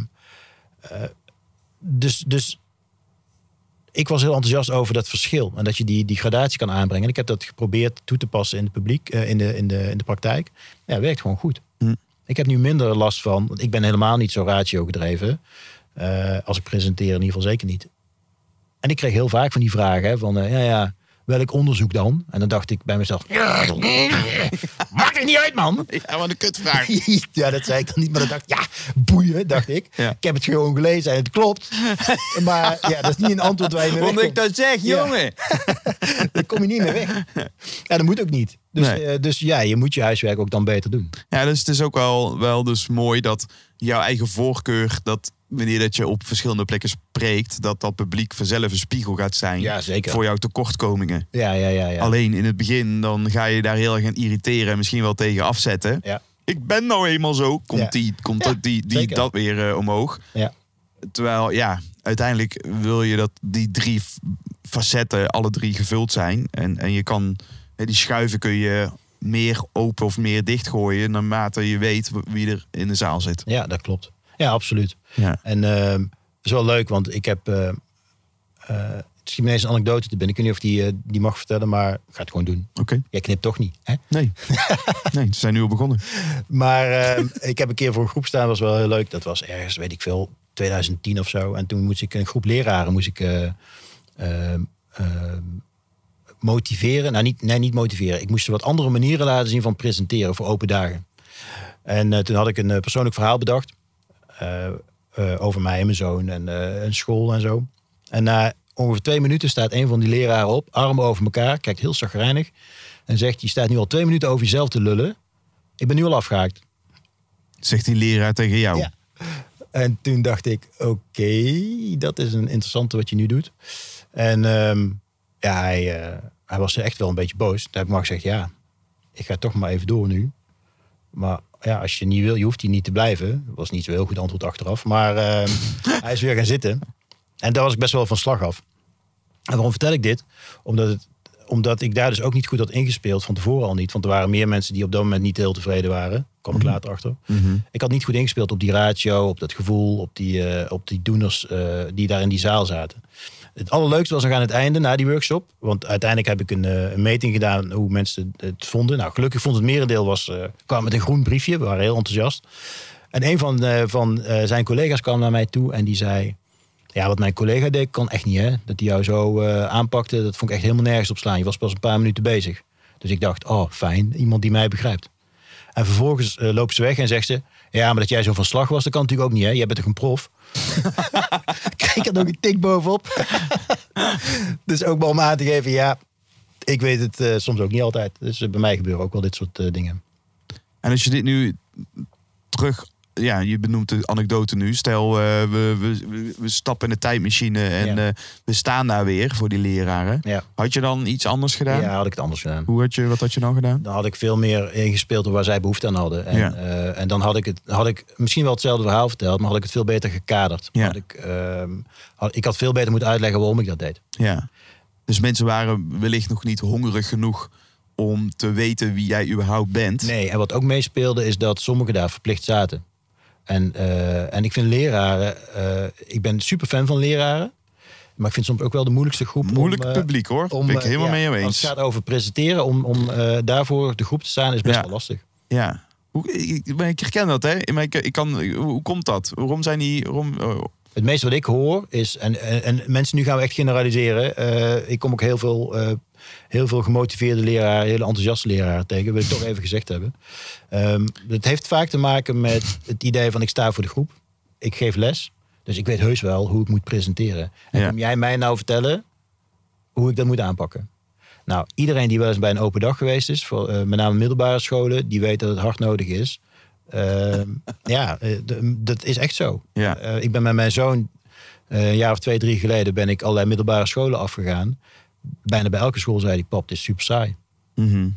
eh, dus, dus ik was heel enthousiast over dat verschil en dat je die, die gradatie kan aanbrengen. En ik heb dat geprobeerd toe te passen in het publiek, eh, in, de, in, de, in de praktijk. Ja, werkt gewoon goed. Mm. Ik heb nu minder last van, want ik ben helemaal niet zo ratio gedreven. Eh, als ik presenteer in ieder geval zeker niet. En ik kreeg heel vaak van die vragen hè, van, ja ja, welk onderzoek dan? En dan dacht ik bij mezelf, maakt het niet uit man. Ja, wat een kutvraag. ja, dat zei ik dan niet, maar dan dacht ik, ja, boeien, dacht ik. Ik heb het gewoon gelezen en het klopt. maar ja, dat is niet een antwoord waar je mee Omdat ik dat zeg, jongen. dan kom je niet meer weg. Ja, dat moet ook niet. Dus, eh, dus ja, je moet je huiswerk ook dan beter doen. Ja, dus het is ook wel, wel dus mooi dat jouw eigen voorkeur, dat Wanneer dat je op verschillende plekken spreekt, dat dat publiek vanzelf een spiegel gaat zijn voor jouw tekortkomingen. Ja, ja, ja, ja, Alleen in het begin dan ga je daar heel erg aan irriteren en misschien wel tegen afzetten. Ja. Ik ben nou eenmaal zo. Komt die, komt dat, die, die dat weer eh, omhoog. Ja. Terwijl ja, uiteindelijk wil je dat die drie facetten alle drie gevuld zijn. En, en je kan die schuiven kun je meer open of meer dichtgooien naarmate je weet wie er in de zaal zit. Ja, dat klopt. Ja, absoluut. Ja. En uh, is wel leuk, want ik heb... Uh, uh, een anekdote te binnen. Ik weet niet of die, eh, die mag vertellen, maar gaat ga het gewoon doen. Oké. Jij knipt toch niet, hè? Nee. nee, ze zijn nu al begonnen. Maar ehm, ik heb een keer voor een groep staan, was wel heel leuk. Dat was ergens, weet ik veel, 2010 of zo. En toen moest ik een groep leraren moest ik, ehm, motiveren. Nou, niet, nee, niet motiveren. Ik moest ze wat andere manieren laten zien van presenteren voor open dagen. En toen had ik een persoonlijk verhaal bedacht. Eh, eh, over mij en mijn zoon en, een eh, school en zo. En na ongeveer twee minuten staat een van die leraren op, armen over elkaar, kijkt heel zagrijnig. En zegt, je staat nu al twee minuten over jezelf te lullen. Ik ben nu al afgehaakt. Zegt die leraar tegen jou? En toen dacht ik, oké, dat is een interessante wat je nu doet. En ehm, ja, hij, uh, hij was echt wel een beetje boos. Daar heb ik maar gezegd, ja, ik ga toch maar even door nu. Maar ja, als je niet wil, je hoeft hier niet te blijven. Was niet zo heel goed antwoord achteraf. Maar ehm, hij is weer gaan zitten. En daar was ik best wel van slag af. En waarom vertel ik dit? Omdat, het, omdat ik daar dus ook niet goed had ingespeeld van tevoren al niet. Want er waren meer mensen die op dat moment niet heel tevreden waren. Kwam ik mhm. later achter. Mhm. Ik had niet goed ingespeeld op die ratio, op dat gevoel, op die, eh, op die doeners eh, die daar in die zaal zaten. Het allerleukste was nog aan het einde, na die workshop. Want uiteindelijk heb ik een, eh, een meting gedaan hoe mensen het vonden. Nou, gelukkig vond het merendeel was, eh, kwam met een groen briefje. We waren heel enthousiast. En een van, eh, van zijn collega's kwam naar mij toe en die zei... Ja, wat mijn collega deed, kan echt niet, hè? Dat hij jou zo aanpakte, dat vond ik echt helemaal nergens op slaan. Je was pas een paar minuten bezig. Dus ik dacht, oh, fijn, iemand die mij begrijpt. En vervolgens loopt ze weg en zegt ze... Ja, maar dat jij zo van slag was, dat kan natuurlijk ook niet, hè? Jij bent toch een prof? Kijk er nog een tik bovenop. dus ook maar om aan te geven, ja, ik weet het eh, soms ook niet altijd. Dus eh, bij mij gebeuren ook wel dit soort eh, dingen. En als je dit nu terug ja, je benoemt de anekdote nu. Stel, eh, we, we, we, stappen in de tijdmachine en eh, we staan daar weer voor die leraren. Had je dan iets anders gedaan? Ja, had ik het anders gedaan. Hoe had je, wat had je dan gedaan? Dan had ik veel meer ingespeeld op waar zij behoefte aan hadden. En, eh, en dan had ik, het, had ik misschien wel hetzelfde verhaal verteld, maar had ik het veel beter gekaderd. Ja. Had ik, ehm, had, ik had veel beter moeten uitleggen waarom ik dat deed. Ja. Dus mensen waren wellicht nog niet hongerig genoeg om te weten wie jij überhaupt bent. Nee, en wat ook meespeelde is dat sommigen daar verplicht zaten. En, eh, en ik vind leraren, eh, ik ben super fan van leraren. Maar ik vind soms ook wel de moeilijkste groep. Moeilijk eh, publiek hoor. Om, ben ik helemaal mee eens. Als het gaat over presenteren, om, om daarvoor de groep te staan, is best wel lastig. Ja. Hoe, ik, ik herken dat, hè? Maar ik, ik kan, hoe komt dat? Waarom zijn die. Waarom, oh. Het meeste wat ik hoor is, en, en, mensen, nu gaan we echt generaliseren. ik kom ook heel veel heel veel gemotiveerde leraren, hele enthousiaste leraren tegen. Wil ik toch even gezegd hebben. Um, ehm, dat heeft vaak te maken met het idee van ik sta voor de groep. Ik geef les. Dus ik weet heus wel hoe ik moet presenteren. En jij mij nou vertellen hoe ik dat moet aanpakken? Nou, iedereen die wel eens bij een open dag geweest is, voor, eh, met name middelbare scholen, die weet dat het hard nodig is. Ehm, ja, eh, dat is echt zo. Eh, ik ben met mijn zoon een jaar of twee, drie geleden ben ik allerlei middelbare scholen afgegaan bijna bij elke school zei die pap, dit is super saai. Mhm.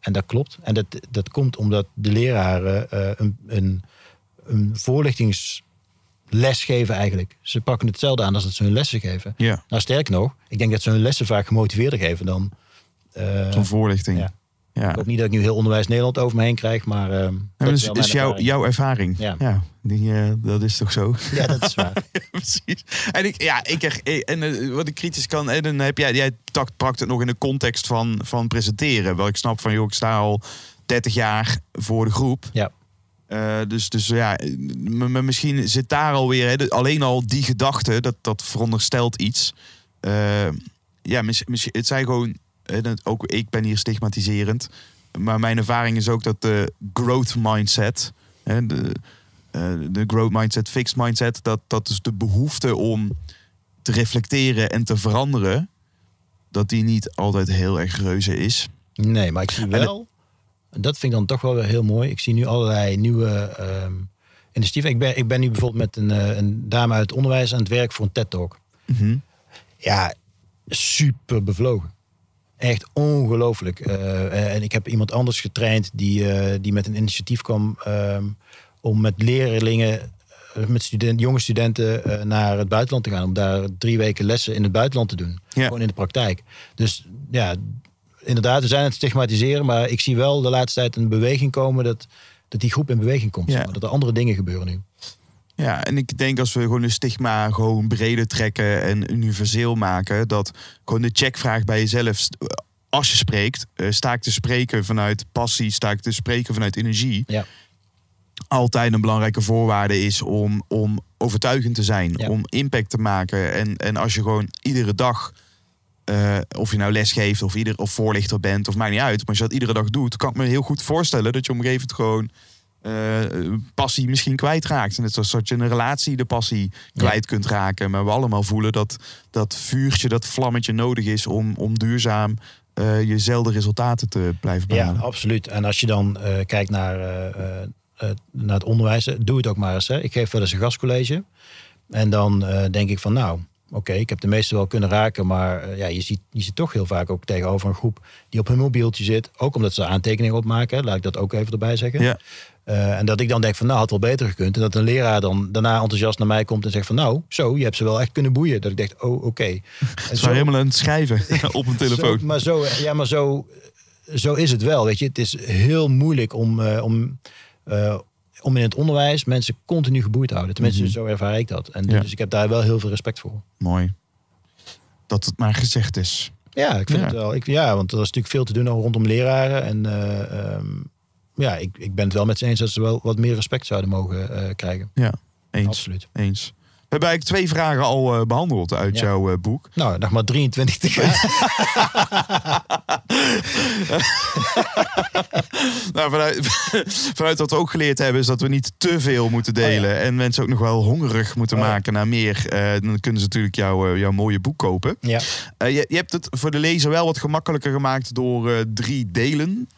En dat klopt. En dat, dat komt omdat de leraren eh, een, een, een voorlichtings geven eigenlijk. Ze pakken hetzelfde aan als dat ze hun lessen geven. Ja. Nou, sterk nog, ik denk dat ze hun lessen vaak gemotiveerder geven dan... Uh, Zo'n voorlichting. Ja. Ja. Ik hoop niet dat ik nu heel onderwijs Nederland over me heen krijg, maar... Uh, dat is, jouw, ervaring. jouw ervaring. Ja. ja die, eh, dat is toch zo? Ja, dat is waar. precies. En, ik, ja, ik, eh, en eh, wat ik kritisch kan, en dan heb jij, jij takt, het nog in de context van, van presenteren. Wel, ik snap van, joh, ik sta al 30 jaar voor de groep. Ja. dus, dus ja, misschien zit daar alweer, hè, alleen al die gedachte, dat, dat veronderstelt iets. ja, misschien, het zijn gewoon ook ik ben hier stigmatiserend. Maar mijn ervaring is ook dat de growth mindset, de, eh, de growth mindset, fixed mindset, dat, dat is dus de behoefte om te reflecteren en te veranderen, dat die niet altijd heel erg reuze is. Nee, maar ik zie wel, en dat vind ik dan toch wel weer heel mooi. Ik zie nu allerlei nieuwe ehm, initiatieven. Ik ben, ik ben nu bijvoorbeeld met een, eh, een dame uit het onderwijs aan het werk voor een TED-talk. Mhm. Ja, super bevlogen. Echt ongelooflijk. Eh, eh, en ik heb iemand anders getraind die, eh, die met een initiatief kwam ehm, om met leerlingen, met student, jonge studenten naar het buitenland te gaan. Om daar drie weken lessen in het buitenland te doen. Gewoon in de praktijk. Dus ja, inderdaad, we zijn het stigmatiseren. Maar ik zie wel de laatste tijd een beweging komen dat, dat die groep in beweging komt. Ja. maar, dat er andere dingen gebeuren nu. Ja, en ik denk als we gewoon een stigma gewoon breder trekken en universeel maken, dat gewoon de checkvraag bij jezelf, als je spreekt, eh, sta ik te spreken vanuit passie, sta ik te spreken vanuit energie, ja. altijd een belangrijke voorwaarde is om, om overtuigend te zijn, om impact te maken. En, en als je gewoon iedere dag eh, of je nou lesgeeft of, ieder, of voorlichter bent, of maakt niet uit. Maar als je dat iedere dag doet, kan ik me heel goed voorstellen dat je omgeving een gewoon eh, passie misschien kwijtraakt. Net zoals dat je een relatie de passie kwijt kunt raken. Maar we allemaal voelen dat dat vuurtje, dat vlammetje nodig is om, om duurzaam eh, jezelf jezelfde resultaten te blijven behalen. Ja, absoluut. En als je dan eh, kijkt naar, naar het onderwijs, doe het ook maar eens. Hè. Ik geef wel eens een gastcollege. En dan denk ik van nou, oké, ik heb de meeste wel kunnen raken, maar ja, je, ziet, je ziet toch heel vaak ook tegenover een groep die op hun mobieltje zit. Ook omdat ze aantekeningen opmaken, laat ik dat ook even erbij zeggen. Ja. Eh, en dat ik dan denk van nou had wel beter gekund. En dat een leraar dan daarna enthousiast naar mij komt en zegt van nou, zo, je hebt ze wel echt kunnen boeien. Dat ik dacht, oh oké. Okay. Het zo helemaal een schrijven op een telefoon. maar zo, ja, maar zo, zo is het wel. Weet je, het is heel moeilijk om, eh, om, eh, om in het onderwijs mensen continu geboeid te houden. Tenminste, mhm. zo ervaar ik dat. En dus ik heb daar wel heel veel respect voor. Mooi. Dat het maar gezegd is. Ja, ik vind het wel. Ik, ja, want er is natuurlijk veel te doen rondom leraren. En ehm, ja, ik, ik ben het wel met ze eens dat ze wel wat meer respect zouden mogen eh, krijgen. Ja, eens. Absoluut. Eens. hebben eigenlijk twee vragen al eh, behandeld uit jouw eh, boek. Nou, nog maar 23 te gaan. nou, vanuit, vanuit, wat we ook geleerd hebben, is dat we niet te veel moeten oh delen. En mensen ook nog wel hongerig moeten oh maken naar meer. dan kunnen ze natuurlijk jouw jouw mooie boek kopen. Ja. Je, je, hebt het voor de lezer wel wat gemakkelijker gemaakt door drie delen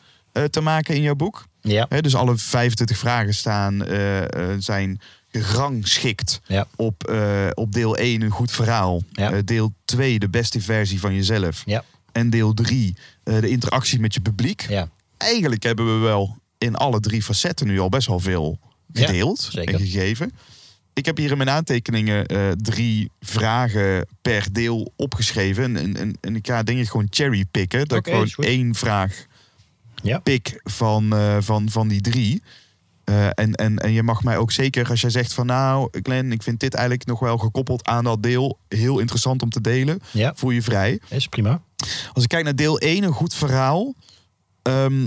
te maken in jouw boek. Ja. dus alle 25 vragen staan, eh, eh, zijn gerangschikt ja. op, eh, op deel 1 een goed verhaal. deel 2 de beste versie van jezelf. Ja. En deel 3 de interactie met je publiek. Ja. Eigenlijk hebben we wel in alle drie facetten nu al best wel veel gedeeld en gegeven. Ik heb hier in mijn aantekeningen drie vragen per deel opgeschreven. En, en, en ik ga denk ik gewoon cherrypicken. Dat ik gewoon één vraag ja. pick van, eh, van, van die drie. Eh, en, en, en je mag mij ook zeker, als jij zegt van nou, Glenn, ik vind dit eigenlijk nog wel gekoppeld aan dat deel heel interessant om te delen. Ja. Voel je vrij. Is prima. Als ik kijk naar deel 1, een goed verhaal. Ehm,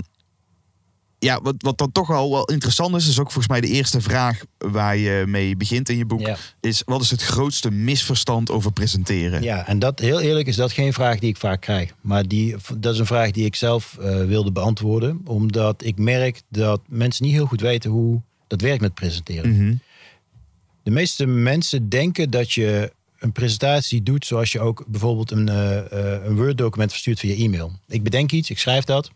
ja, wat, wat dan toch al wel interessant is, is ook volgens mij de eerste vraag waar je mee begint in je boek. Is wat is het grootste misverstand over presenteren? Ja, en dat heel eerlijk is dat geen vraag die ik vaak krijg. Maar die, dat is een vraag die ik zelf eh, wilde beantwoorden. Omdat ik merk dat mensen niet heel goed weten hoe dat werkt met presenteren. Mhm. De meeste mensen denken dat je een presentatie doet zoals je ook bijvoorbeeld een, eh, eh, een Word-document verstuurt via e-mail. Ik bedenk iets, ik schrijf dat.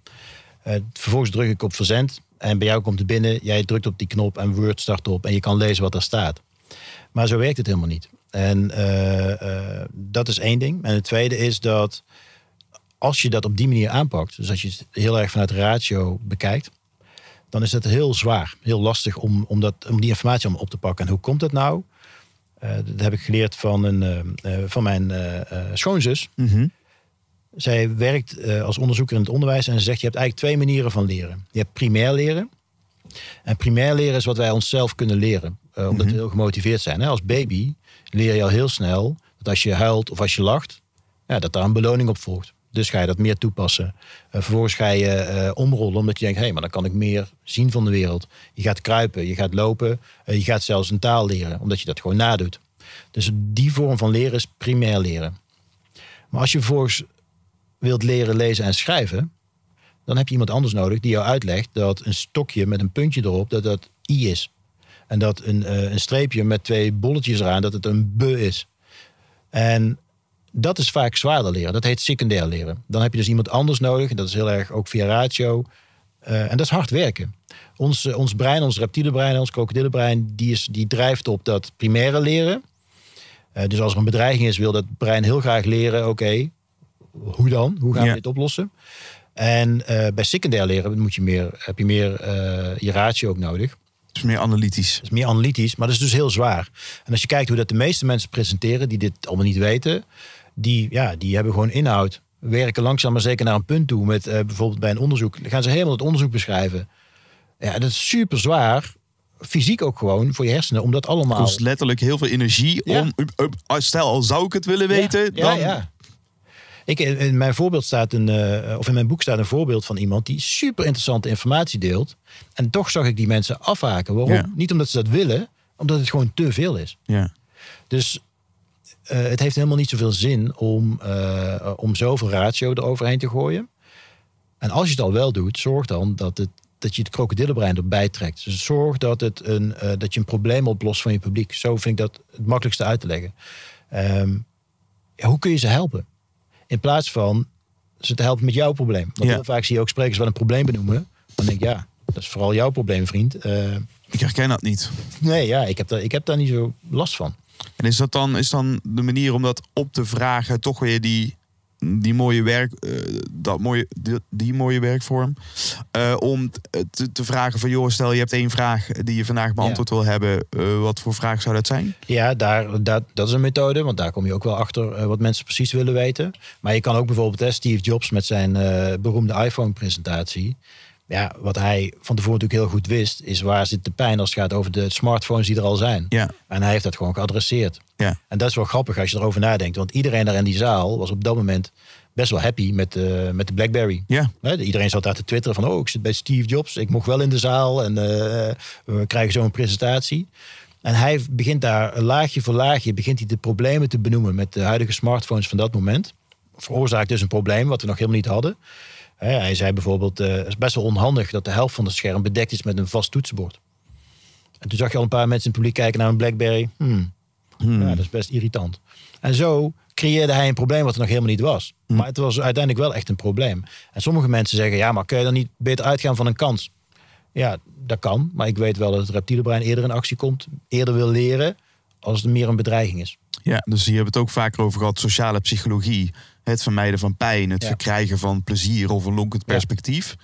Eh, vervolgens druk ik op verzend. En bij jou komt het binnen, jij drukt op die knop en Word start op en je kan lezen wat er staat. Maar zo werkt het helemaal niet. En eh, eh, dat is één ding. En het tweede is dat als je dat op die manier aanpakt, dus als je het heel erg vanuit ratio bekijkt, dan is dat heel zwaar, heel lastig om, om, dat, om die informatie om op te pakken. En hoe komt dat nou? dat heb ik geleerd van, een, van mijn schoonzus. Mm zij werkt eh, als onderzoeker in het onderwijs en ze zegt: je hebt eigenlijk twee manieren van leren. Je hebt primair leren. En primair leren is wat wij onszelf kunnen leren, eh, omdat mhm. we heel gemotiveerd zijn. Hè? Als baby leer je al heel snel dat als je huilt of als je lacht, ja, dat daar een beloning op volgt. Dus ga je dat meer toepassen. vervolgens ga je eh, omrollen, omdat je denkt: hé, hey, maar dan kan ik meer zien van de wereld. Je gaat kruipen, je gaat lopen, je gaat zelfs een taal leren, omdat je dat gewoon nadoet. Dus die vorm van leren is primair leren. Maar als je vervolgens wilt leren lezen en schrijven, dan heb je iemand anders nodig die jou uitlegt dat een stokje met een puntje erop, dat dat i is. En dat een, eh, een streepje met twee bolletjes eraan, dat het een b is. En dat is vaak zwaarder leren. Dat heet secundair leren. Dan heb je dus iemand anders nodig. Dat is heel erg ook via ratio. Eh, en dat is hard werken. Ons, eh, ons brein, ons reptiele brein, ons krokodillenbrein, die, is, die drijft op dat primaire leren. dus als er een bedreiging is, wil dat brein heel graag leren. Oké, hoe dan? Hoe gaan we dit oplossen? En eh, bij secundair leren moet je meer, heb je meer eh, je ratio ook nodig. Het is meer analytisch. Het is meer analytisch, maar dat is dus heel zwaar. En als je kijkt hoe dat de meeste mensen presenteren, die dit allemaal niet weten, die, ja, die hebben gewoon inhoud. Werken langzaam maar zeker naar een punt toe. Met eh, bijvoorbeeld bij een onderzoek. Dan gaan ze helemaal het onderzoek beschrijven. Ja, dat is super zwaar. Fysiek ook gewoon voor je hersenen, om dat allemaal. Het kost letterlijk heel veel energie om. Stel, al zou ik het willen weten, ja, ja, dan ik, in mijn voorbeeld staat een, eh, of in mijn boek staat een voorbeeld van iemand die super interessante informatie deelt. En toch zag ik die mensen afhaken. Waarom? Niet omdat ze dat willen, omdat het gewoon te veel is. Ja. Dus eh, het heeft helemaal niet zoveel zin om, uh, om zoveel ratio eroverheen te gooien. En als je het al wel doet, zorg dan dat, het, dat je het krokodillenbrein erbij trekt. Dus zorg dat, het een, dat je een probleem oplost van je publiek. Zo vind ik dat het makkelijkste uit te leggen. Ehm, hoe kun je ze helpen? In plaats van ze te helpen met jouw probleem. Want ja. heel vaak zie je ook sprekers wel een probleem benoemen. Dan denk ik, ja, dat is vooral jouw probleem, vriend. Eh, ik herken dat niet. Nee, ja, ik heb, daar, ik heb daar niet zo last van. En is dat dan, is dan de manier om dat op te vragen, toch weer die die mooie werk, eh, dat mooie, die, mooie werkvorm. Eh, om te, vragen van, joh, stel je hebt één vraag die je vandaag beantwoord wil hebben. Eh, wat voor vraag zou dat zijn? Ja, daar, dat, dat is een methode, want daar kom je ook wel achter wat mensen precies willen weten. Maar je kan ook bijvoorbeeld Steve Jobs met zijn beroemde iPhone-presentatie ja, wat hij van tevoren natuurlijk heel goed wist, is waar zit de pijn als het gaat over de smartphones die er al zijn. Ja. En hij heeft dat gewoon geadresseerd. Ja. En dat is wel grappig als je erover nadenkt. Want iedereen daar in die zaal was op dat moment best wel happy met, de eh, met de Blackberry. Ja. iedereen zat daar te twitteren van, oh, ik zit bij Steve Jobs. Ik mocht wel in de zaal en eh, we krijgen zo'n presentatie. En hij begint daar laagje voor laagje, begint hij de problemen te benoemen met de huidige smartphones van dat moment. Veroorzaakt dus een probleem wat we nog helemaal niet hadden hij zei bijvoorbeeld, eh, het is best wel onhandig dat de helft van het scherm bedekt is met een vast toetsenbord. En toen zag je al een paar mensen in het publiek kijken naar een Blackberry. Hmm. hmm. dat is best irritant. En zo creëerde hij een probleem wat er nog helemaal niet was. Hmm. Maar het was uiteindelijk wel echt een probleem. En sommige mensen zeggen, ja, maar kun je dan niet beter uitgaan van een kans? Ja, dat kan. Maar ik weet wel dat het reptiele brein eerder in actie komt, eerder wil leren als er meer een bedreiging is. Ja, dus hier hebben we het ook vaker over gehad, sociale psychologie het vermijden van pijn, het verkrijgen van plezier of een lonkend perspectief.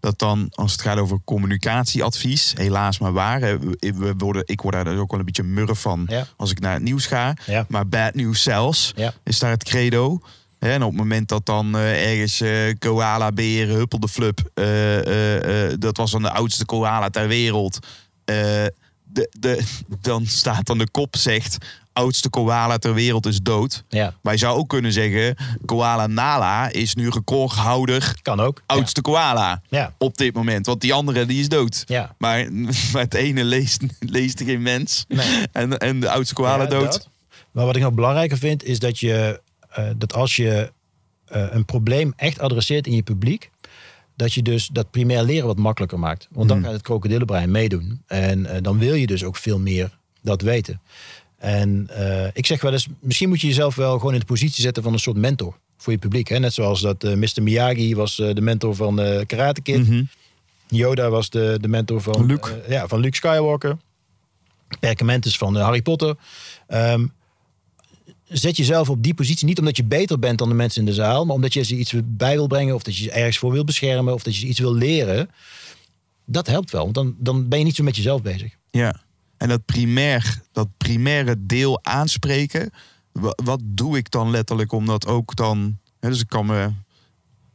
Dat dan, als het gaat over communicatieadvies, helaas maar waar. We worden, ik word daar dus ook wel een beetje murr van als ik naar het nieuws ga. Maar bad news zelfs is daar het credo. En op het moment dat dan eh, ergens eh, koala, beer, huppelde flup, eh, dat was dan de oudste koala ter wereld. de, de, dan staat dan de kop zegt oudste koala ter wereld is dood. Ja. Maar je zou ook kunnen zeggen, koala Nala is nu recordhouder. Kan ook. Oudste koala ja. op dit moment. Want die andere die is dood. Ja. Maar, maar het ene leest, leest geen mens. Nee. En, en de oudste koala dood. Maar wat ik nog belangrijker vind, is dat, je, eh, dat als je eh, een probleem echt adresseert in je publiek, dat je dus dat primair leren wat makkelijker maakt. Want dan hmm. kan gaat het krokodillenbrein meedoen. En eh, dan wil je dus ook veel meer dat weten. En eh, ik zeg wel eens, misschien moet je jezelf wel gewoon in de positie zetten van een soort mentor voor je publiek. Hè? Net zoals dat uh, eh, Mr. Miyagi was eh, de mentor van uh, Karate Kid. Mhm. Yoda was de, de mentor van Luke. ja, van Luke Skywalker. Perkament van Harry Potter. Ehm, zet jezelf op die positie. Niet omdat je beter bent dan de mensen in de zaal. Maar omdat je ze iets bij wil brengen. Of dat je ze ergens voor wil beschermen. Of dat je ze iets wil leren. Dat helpt wel. Want dan, dan ben je niet zo met jezelf bezig. Ja. En dat primair, dat primaire deel aanspreken. Wat doe ik dan letterlijk om dat ook dan. Hè, dus ik kan me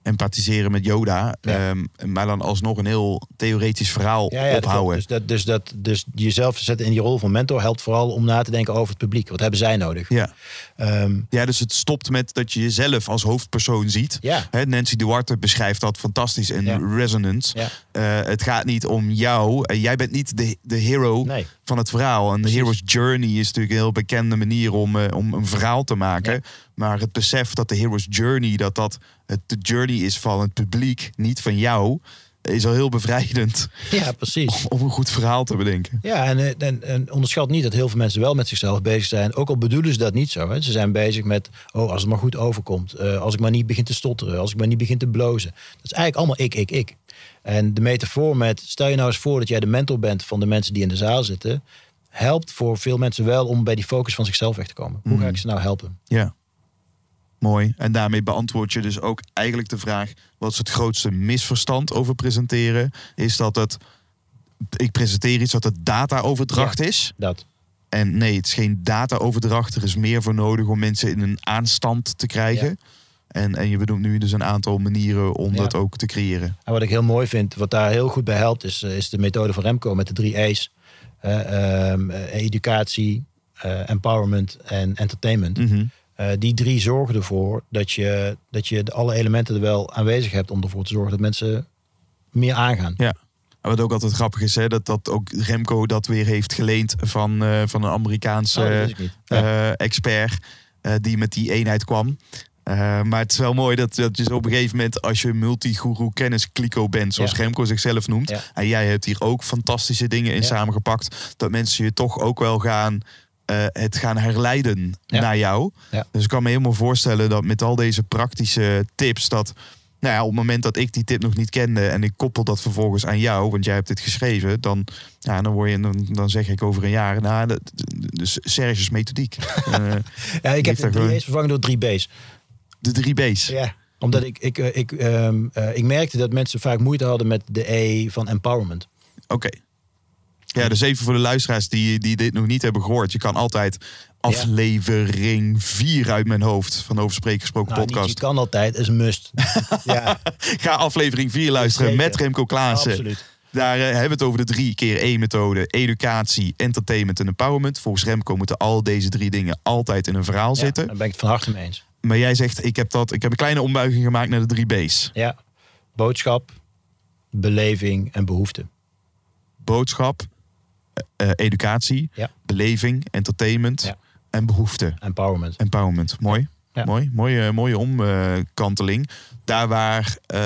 empathiseren met Yoda. Ehm, maar dan alsnog een heel theoretisch verhaal ja, ophouden. dus, dat, dus, dus, dat, dus jezelf zetten in die rol van mentor helpt vooral om na te denken over het publiek. Wat hebben zij nodig? Ja, ehm, ja dus het stopt met dat je jezelf als hoofdpersoon ziet. He, Nancy Duarte beschrijft dat fantastisch in Resonance. Eh, het gaat niet om jou. Eh, jij bent niet de, de hero van het verhaal. En de hero's journey is natuurlijk een heel bekende manier om, eh, om een verhaal te maken. Maar het besef dat de hero's journey, dat dat het, de journey is van het publiek, niet van jou is al heel bevrijdend. Ja, precies. Om, een goed verhaal te bedenken. Ja, eh, en, en, onderschat niet dat heel veel mensen wel met zichzelf bezig zijn. Ook al bedoelen ze dat niet zo. Hè. Ze zijn bezig met, oh, als het maar goed overkomt. Eh, als ik maar niet begin te stotteren. Als ik maar niet begin te blozen. Dat is eigenlijk allemaal ik, ik, ik. En de metafoor met, stel je nou eens voor dat jij de mentor bent van de mensen die in de zaal zitten. Helpt voor veel mensen wel om bij die focus van zichzelf weg te komen. Hoe mm. ga ik ze nou helpen? Ja. Mooi. En daarmee beantwoord je dus ook eigenlijk de vraag: wat is het grootste misverstand over presenteren? Is dat het, ik presenteer iets dat het dataoverdracht overdracht is. Dat. En nee, het is geen dataoverdracht. Er is meer voor nodig om mensen in een aanstand te krijgen. En, en je bedoelt nu dus een aantal manieren om dat ook te creëren. En wat ik heel mooi vind, wat daar heel goed bij helpt, is, eh, is de methode van Remco met de drie E's. Eh, ehm, eh, educatie, empowerment en entertainment. Mhm. Eh, die drie zorgen ervoor dat je, dat je alle elementen er wel aanwezig hebt om ervoor te zorgen dat mensen meer aangaan. Ja. wat ook altijd grappig is, hè, dat, dat ook Remco dat weer heeft geleend van, eh, van een Amerikaanse oh, eh, expert die met die eenheid kwam. maar het is wel mooi dat, dat je zo op een gegeven moment, als je multiguru kennis kliko bent, zoals Remco zichzelf noemt, en jij hebt hier ook fantastische dingen in samengepakt, dat mensen je toch ook wel gaan eh, het gaan herleiden naar jou. Dus ik kan me helemaal voorstellen dat met al deze praktische tips, dat nou ja, op het moment dat ik die tip nog niet kende en ik koppel dat vervolgens aan jou, want jij hebt dit geschreven, dan, ja, dan, word je, dan, dan zeg ik over een jaar, nou, dus Serge's methodiek. Eh, ja, ik heb de 3B's vervangen door 3B's. De 3B's? Ja, omdat ik, ik, eh, ik, ehm, ik merkte dat mensen vaak moeite hadden met de E van empowerment. Oké. Ja, dus even voor de luisteraars die, die dit nog niet hebben gehoord. Je kan altijd aflevering 4 uit mijn hoofd van Over Gesproken nou, podcast. Niet, je kan altijd, is een must. ja. Ga aflevering 4 luisteren met Remco Klaassen. absoluut. Daar eh, hebben we het over de drie keer één methode. Educatie, entertainment en empowerment. Volgens Remco moeten al deze drie dingen altijd in een verhaal ja, zitten. Daar ben ik het van harte mee eens. Maar jij zegt, ik heb, dat, ik heb een kleine ombuiging gemaakt naar de drie B's. Ja, boodschap, beleving en behoefte. Boodschap, eh, eh, educatie, beleving, entertainment en behoefte. Empowerment. Empowerment, mooi. Mooi, mooie, mooie omkanteling. Daar waar eh,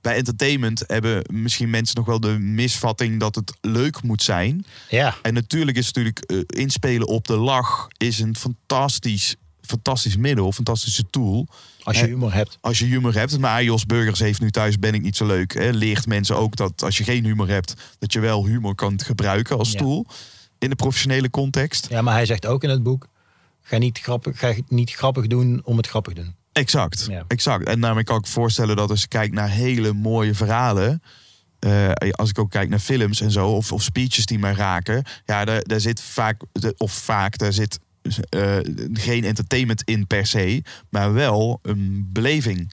bij entertainment hebben misschien mensen nog wel de misvatting dat het leuk moet zijn. Ja. En natuurlijk is natuurlijk inspelen op de lach is een fantastisch fantastisch middel, fantastische tool. Als je eh, humor hebt. Als je humor hebt. Maar Jos Burgers heeft nu thuis Ben ik niet zo leuk. Hè, leert mensen ook dat als je geen humor hebt, dat je wel humor kan gebruiken als tool. In de professionele context. Ja, maar hij zegt ook in het boek: ga niet grappig, ga niet grappig doen om het grappig te doen. Exact, exact. En daarmee kan ik voorstellen dat als je kijkt naar hele mooie verhalen. Eh, als ik ook kijk naar films en zo, of, of speeches die mij raken, ja, daar, daar zit vaak, of vaak, daar zit uh, geen entertainment in per se, maar wel een beleving.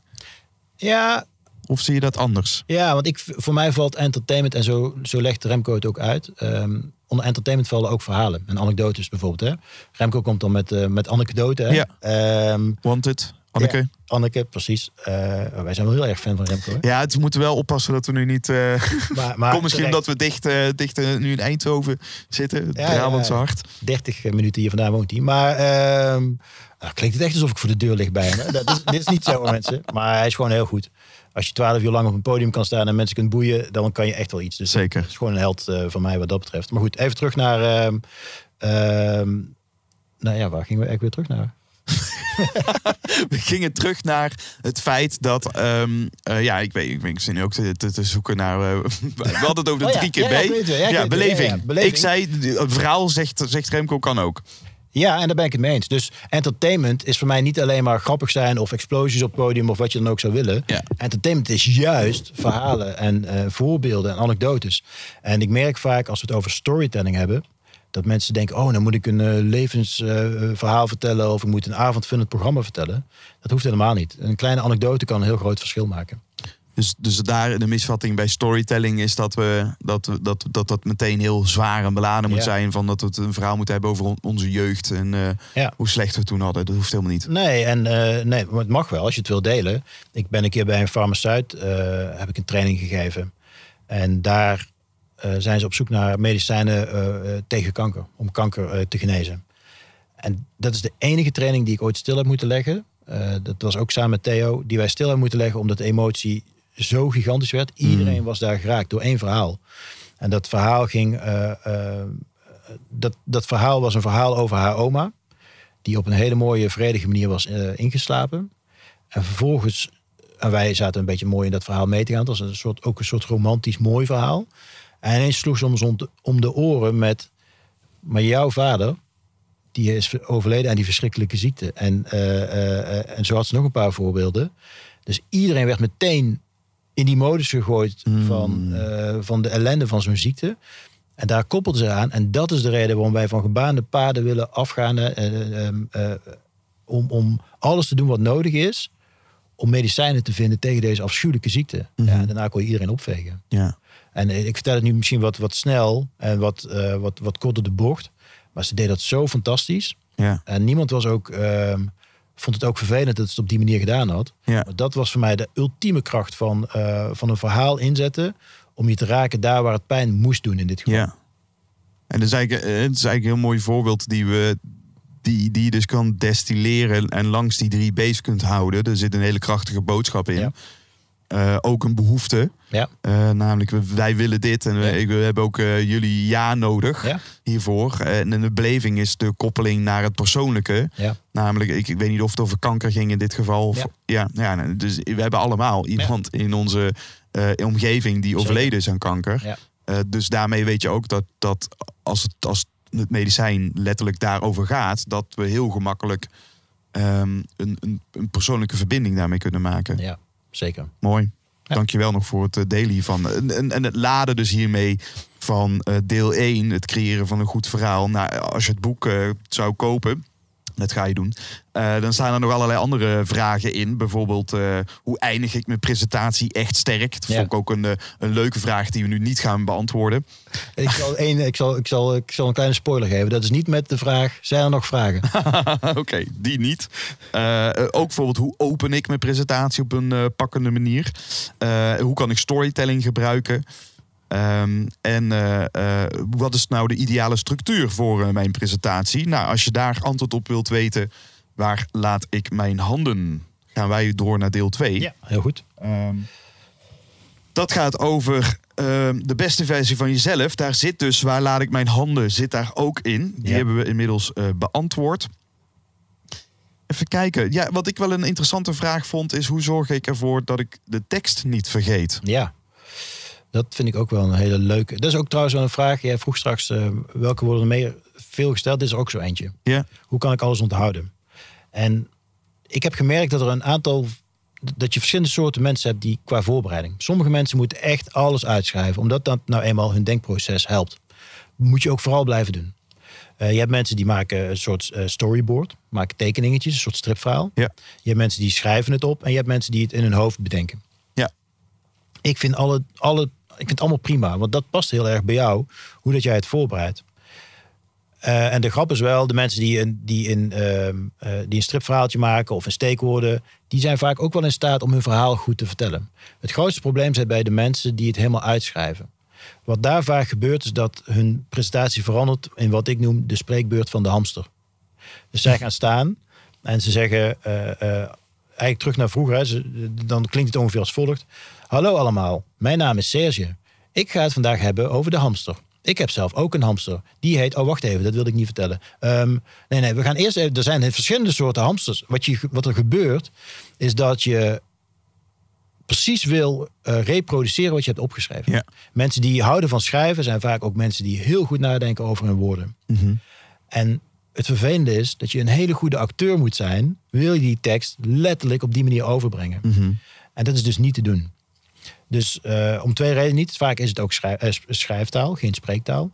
Ja. Of zie je dat anders? Ja, want ik, voor mij valt entertainment, en zo, zo legt Remco het ook uit. Ehm, onder entertainment vallen ook verhalen en anekdotes bijvoorbeeld. Hè? Remco komt dan met, eh, met anekdoten. Hè? Ja. Ehm, Wanted. Anneke. Anneke, precies. Eh, wij zijn wel heel erg fan van Remco. Hè? Ja, het moeten wel oppassen dat we nu niet... Eh, maar, Kom misschien omdat we dicht, eh, dicht nu in Eindhoven zitten. Ja, ja, hart. 30 minuten hier vandaan woont hij. Maar ehm, nou, klinkt het echt alsof ik voor de deur lig bij hem. Dat is, dit is niet zo, mensen. Maar hij is gewoon heel goed. Als je twaalf uur lang op een podium kan staan en mensen kunt boeien, dan kan je echt wel iets. Dus Zeker. Het is gewoon een held van mij wat dat betreft. Maar goed, even terug naar... Ehm, ehm, nou ja, waar gingen we eigenlijk weer terug naar? we gingen terug naar het feit dat. Ehm, eh, ja, ik weet, ik ben zin ook te, zoeken naar. Uh, we hadden het over de oh drie keer B. Ja, beleving. Ik zei, het verhaal zegt, zegt Remco kan ook. Ja, en daar ben ik het mee eens. Dus entertainment is voor mij niet alleen maar grappig zijn of explosies op het podium of wat je dan ook zou willen. Entertainment is juist verhalen en eh, voorbeelden en anekdotes. En ik merk vaak als we het over storytelling hebben, dat mensen denken, oh, dan moet ik een eh, levensverhaal vertellen of ik moet een avondvullend programma vertellen. Dat hoeft helemaal niet. Een kleine anekdote kan een heel groot verschil maken. Dus, dus daar de misvatting bij storytelling is dat, we, dat, dat, dat dat meteen heel zwaar en beladen moet zijn. Van dat we het een verhaal moeten hebben over onze jeugd en eh, hoe slecht we toen hadden. Dat hoeft helemaal niet. Nee, en, eh, nee, maar het mag wel als je het wil delen. Ik ben een keer bij een farmaceut, heb ik een training gegeven. En daar eh, zijn ze op zoek naar medicijnen eh, eh, tegen kanker, om kanker te genezen. En dat is de enige training die ik ooit stil heb moeten leggen. dat was ook samen met Theo, die wij stil hebben moeten leggen omdat de emotie zo gigantisch werd. Hmm. Iedereen was daar geraakt door één verhaal. En dat verhaal ging. dat, dat verhaal was een verhaal over haar oma. Die op een hele mooie, vredige manier was ingeslapen. En vervolgens. En wij zaten een beetje mooi in dat verhaal mee te gaan. Het was een soort, ook een soort romantisch mooi verhaal. En ineens sloeg ze om, om de oren met, maar jouw vader, die is overleden aan die verschrikkelijke ziekte. En, eh, eh, eh, en zo had ze nog een paar voorbeelden. Dus iedereen werd meteen in die modus gegooid hmm. van, van de ellende van zo'n ziekte. En daar koppelt ze aan. En dat is de reden waarom wij van gebaande paden willen afgaan. Ehm, om um, alles te doen wat nodig is. Om medicijnen te vinden tegen deze afschuwelijke ziekte. ja, mhm. daarna kon je iedereen opvegen. Ja. En eh, ik vertel het nu misschien wat, wat snel en wat, uh, wat, wat korter de bocht. Maar ze deed dat zo fantastisch. Ja. En niemand was ook, ehm, vond het ook vervelend dat ze het op die manier gedaan had. dat was voor mij de ultieme kracht van, eh, van een verhaal inzetten. Om je te raken daar waar het pijn moest doen in dit geval. Ja. En dat is eigenlijk, het is eigenlijk een heel mooi voorbeeld die we, die, die je dus kan destilleren en langs die drie B's kunt houden. Er zit een hele krachtige boodschap in. ook een behoefte. Eh, namelijk, wij willen dit en we, we hebben ook eh, jullie ja nodig hiervoor. Eh, en de beleving is de koppeling naar het persoonlijke. Namelijk, ik, weet niet of het over kanker ging in dit geval. Of, ja. Ja, dus we hebben allemaal iemand in onze omgeving die overleden is aan kanker. dus daarmee weet je ook dat, dat als, het, als het medicijn letterlijk daarover gaat, dat we heel gemakkelijk ehm, een, een, een persoonlijke verbinding daarmee kunnen maken. Ja. Zeker. Mooi. Dankjewel nog voor het eh, delen hiervan. En, en het laden dus hiermee van eh, deel 1, het creëren van een goed verhaal. Nou, als je het boek eh, zou kopen, dat ga je doen. Eh, dan staan er nog allerlei andere vragen in. Bijvoorbeeld, eh, hoe eindig ik mijn presentatie echt sterk? Dat vond ik ook een, eh, een leuke vraag die we nu niet gaan beantwoorden. Ik zal, een, ik, zal, ik, zal, ik zal een kleine spoiler geven. Dat is niet met de vraag, zijn er nog vragen? Oké, die niet. ook bijvoorbeeld, hoe open ik mijn presentatie op een pakkende manier? hoe kan ik storytelling gebruiken? Ehm, en eh, eh, wat is nou de ideale structuur voor eh, mijn presentatie? Nou, als je daar antwoord op wilt weten, waar laat ik mijn handen? Gaan wij door naar deel 2. Ja, heel goed. Ehm, dat gaat over ehm, de beste versie van jezelf. Daar zit dus waar laat ik mijn handen, zit daar ook in. Die hebben we inmiddels beantwoord. Even kijken. Ja, wat ik wel een interessante vraag vond is hoe zorg ik ervoor dat ik de tekst niet vergeet? Ja. Dat vind ik ook wel een hele leuke. Dat is ook trouwens wel een vraag. Jij vroeg straks eh, welke woorden er meer veel gesteld. Dit is er ook zo eentje. Ja. Hoe kan ik alles onthouden? En ik heb gemerkt dat er een aantal dat je verschillende soorten mensen hebt die qua voorbereiding. Sommige mensen moeten echt alles uitschrijven, omdat dat nou eenmaal hun denkproces helpt. Moet je ook vooral blijven doen. Eh, je hebt mensen die maken een soort eh, storyboard, maken tekeningetjes, een soort stripverhaal. Ja. Je hebt mensen die schrijven het op en je hebt mensen die het in hun hoofd bedenken. Ja. Ik vind alle, alle ik vind het allemaal prima, want dat past heel erg bij jou, hoe dat jij het voorbereidt. Eh, en de grap is wel, de mensen die, die, in, ehm, eh, die een stripverhaaltje maken of een steekwoorden, die zijn vaak ook wel in staat om hun verhaal goed te vertellen. Het grootste probleem zit bij de mensen die het helemaal uitschrijven. Wat daar vaak gebeurt is dat hun presentatie verandert in wat ik noem de spreekbeurt van de hamster. Dus zij gaan staan en ze zeggen, eh, eigenlijk terug naar vroeger, dan klinkt het ongeveer als volgt. Hallo allemaal, mijn naam is Serge. Ik ga het vandaag hebben over de hamster. Ik heb zelf ook een hamster. Die heet. Oh, wacht even, dat wilde ik niet vertellen. Ehm, nee, nee, we gaan eerst even. Er zijn verschillende soorten hamsters. Wat, je, wat er gebeurt, is dat je precies wil eh, reproduceren wat je hebt opgeschreven. Mensen die houden van schrijven zijn vaak ook mensen die heel goed nadenken over hun woorden. Mhm. En het vervelende is dat je een hele goede acteur moet zijn, wil je die tekst letterlijk op die manier overbrengen. Mhm. En dat is dus niet te doen. Dus eh, om twee redenen niet. Vaak is het ook eh, schrijftaal, geen spreektaal.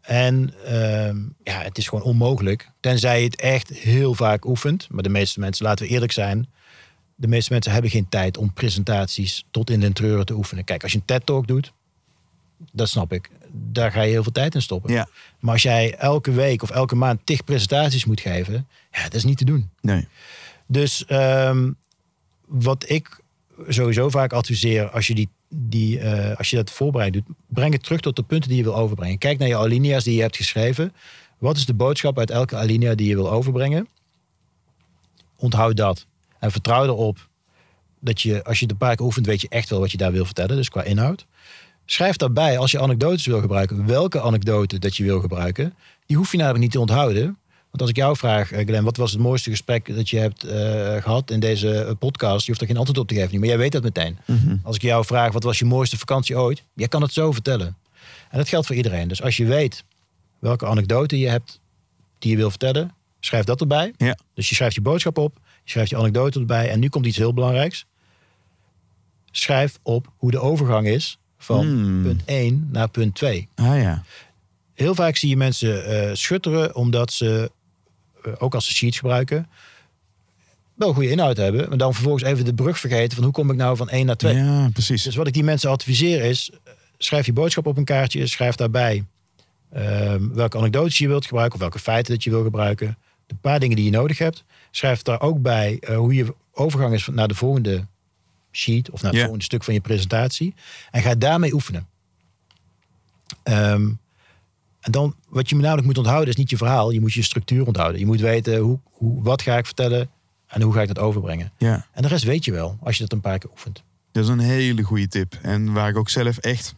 En ehm, ja, het is gewoon onmogelijk. Tenzij je het echt heel vaak oefent. Maar de meeste mensen, laten we eerlijk zijn. De meeste mensen hebben geen tijd om presentaties tot in de treuren te oefenen. Kijk, als je een TED-talk doet, dat snap ik. Daar ga je heel veel tijd in stoppen. Maar als jij elke week of elke maand tig presentaties moet geven, ja, dat is niet te doen. Nee. Dus ehm, wat ik sowieso vaak adviseer als je, die, die, eh, als je dat voorbereid doet, breng het terug tot de punten die je wil overbrengen. Kijk naar je alinea's die je hebt geschreven. Wat is de boodschap uit elke alinea die je wil overbrengen? Onthoud dat. En vertrouw erop dat je, als je het een paar keer oefent, weet je echt wel wat je daar wil vertellen, dus qua inhoud. Schrijf daarbij, als je anekdotes wil gebruiken, welke anekdote dat je wil gebruiken. Die hoef je namelijk niet te onthouden als ik jou vraag, eh, Glenn, wat was het mooiste gesprek dat je hebt eh, gehad in deze eh, podcast? Je hoeft er geen antwoord op te geven, maar jij weet dat meteen. Mhm. Als ik jou vraag, wat was je mooiste vakantie ooit? Jij kan het zo vertellen. En dat geldt voor iedereen. Dus als je weet welke anekdote je hebt die je wil vertellen, schrijf dat erbij. Dus je schrijft je boodschap op, je schrijft je anekdote erbij. En nu komt iets heel belangrijks. Schrijf op hoe de overgang is van hmm. punt 1 naar punt 2. Ah, ja. Heel vaak zie je mensen schutteren omdat ze eh, ook als ze sheets gebruiken, wel goede inhoud hebben. Maar dan vervolgens even de brug vergeten van hoe kom ik nou van 1 naar 2. Ja, precies. Dus wat ik die mensen adviseer is, schrijf je boodschap op een kaartje, schrijf daarbij ehm, welke anekdotes je wilt gebruiken of welke feiten dat je wil gebruiken. De paar dingen die je nodig hebt. Schrijf daar ook bij eh, hoe je overgang is naar de volgende sheet of naar het volgende stuk van je presentatie. En ga daarmee oefenen. Um, en dan, wat je me namelijk moet onthouden, is niet je verhaal. Je moet je structuur onthouden. Je moet weten, hoe, hoe, wat ga ik vertellen en hoe ga ik dat overbrengen. Ja. En de rest weet je wel, als je dat een paar keer oefent. Dat is een hele goede tip. En waar ik ook zelf echt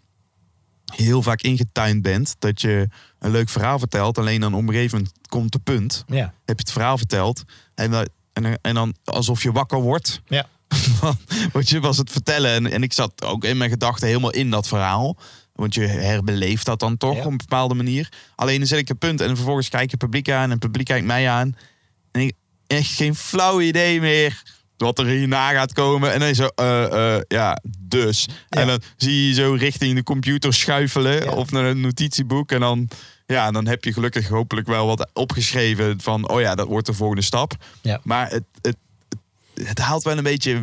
heel vaak ingetuind ben, Dat je een leuk verhaal vertelt, alleen dan omgeven komt de punt. Ja. Heb je het verhaal verteld en, dan, en, dan alsof je wakker wordt. Ja. Want je was het vertellen en, en ik zat ook in mijn gedachten helemaal in dat verhaal. Want je herbeleeft dat dan toch op een bepaalde manier. Alleen dan zet ik een punt en vervolgens kijk je publiek aan en het publiek kijkt mij aan. En ik echt geen flauw idee meer wat er hierna gaat komen. En dan zo, uh, ja, dus. En dan zie je zo richting de computer schuifelen of naar een notitieboek. En dan, ja, dan heb je gelukkig hopelijk wel wat opgeschreven van, oh ja, dat wordt de volgende stap. Maar het, het het haalt wel een beetje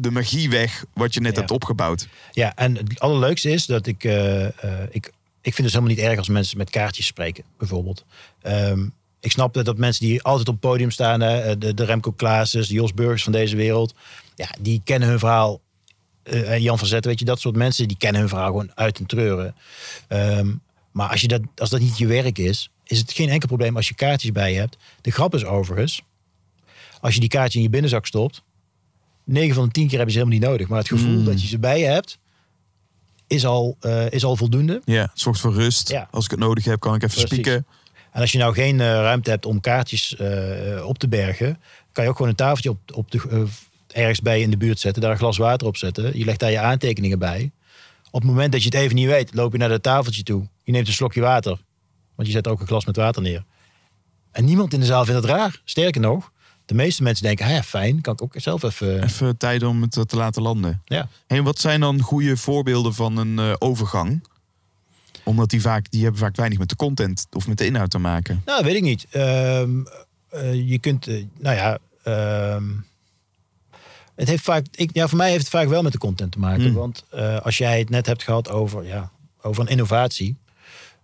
de magie weg wat je net hebt opgebouwd. Ja, en het allerleukste is dat ik, eh, eh, ik... Ik vind het dus helemaal niet erg als mensen met kaartjes spreken, bijvoorbeeld. Ehm, ik snap dat, dat mensen die altijd op het podium staan, hè, eh, de, Remco Klaasens, de Jos Burgers van deze wereld, ja, die kennen hun verhaal. Jan van Zetten, weet je, dat soort mensen, die kennen hun verhaal gewoon uit en treuren. Ehm, maar als, je dat, als dat niet je werk is, is het geen enkel probleem als je kaartjes bij hebt. De grap is overigens, als je die kaartje in je binnenzak stopt, 9 van de 10 keer hebben ze helemaal niet nodig. Maar het gevoel mm. dat je ze bij je hebt, is al, eh, is al voldoende. Ja, het zorgt voor rust. Ja. Als ik het nodig heb, kan ik even spieken. En als je nou geen eh, ruimte hebt om kaartjes eh, op te bergen, kan je ook gewoon een tafeltje op, op de, ergens bij je in de buurt zetten, daar een glas water op zetten. Je legt daar je aantekeningen bij. Op het moment dat je het even niet weet, loop je naar dat tafeltje toe. Je neemt een slokje water, want je zet ook een glas met water neer. En niemand in de zaal vindt dat raar. Sterker nog, de meeste mensen denken, ah ja, fijn, kan ik ook zelf even... Even tijd om het eh, te laten landen. Ja. En wat zijn dan goede voorbeelden van een eh, overgang? Omdat die, vaak, die hebben vaak weinig met de content of met de inhoud te maken. Nou, weet ik niet. Ehm, eh, je kunt, nou ja... Ehm, het heeft vaak, ik, ja, voor mij heeft het vaak wel met de content te maken. Hmm. Want als jij het net hebt gehad over, ja, over een innovatie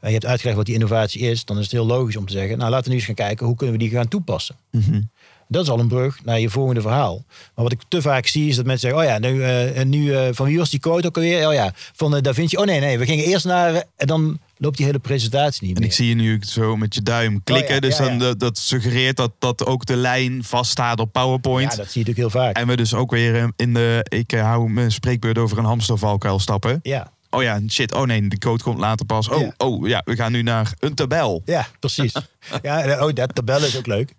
en je hebt uitgelegd wat die innovatie is, dan is het heel logisch om te zeggen, nou laten we nu eens gaan kijken hoe kunnen we die gaan toepassen. Mhm. Dat is al een brug naar je volgende verhaal. Maar wat ik te vaak zie is dat mensen zeggen: Oh ja, nu, eh, nu eh, van wie was die quote ook alweer? Oh ja, van uh, Da Vinci. Oh nee, nee, we gingen eerst naar. en dan loopt die hele presentatie niet en meer. En ik zie je nu zo met je duim oh klikken. dus Dan, dat suggereert dat, dat ook de lijn vaststaat op PowerPoint. Ja, dat zie je natuurlijk heel vaak. En we dus ook weer in de. Ik hou mijn spreekbeurt over een hamstervalkuil stappen. Ja oh ja, shit, oh nee, de code komt later pas. Oh, ja. oh ja, we gaan nu naar een tabel. Ja, precies. ja, eh, oh, dat tabel is ook leuk.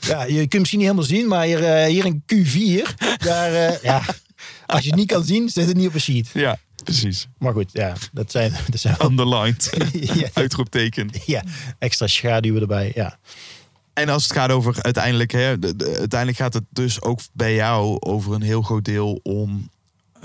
Ja, je kunt misschien niet helemaal zien, maar hier, eh, hier in Q4, daar, eh, ja, als je het niet kan zien, zit het niet op een sheet. Ja, precies. Maar goed, ja, dat zijn... Dat zijn Underlined, uitroepteken. Ja, extra schaduwen erbij, ja. En als het gaat over uiteindelijk, hè, uiteindelijk gaat het dus ook bij jou over een heel groot deel om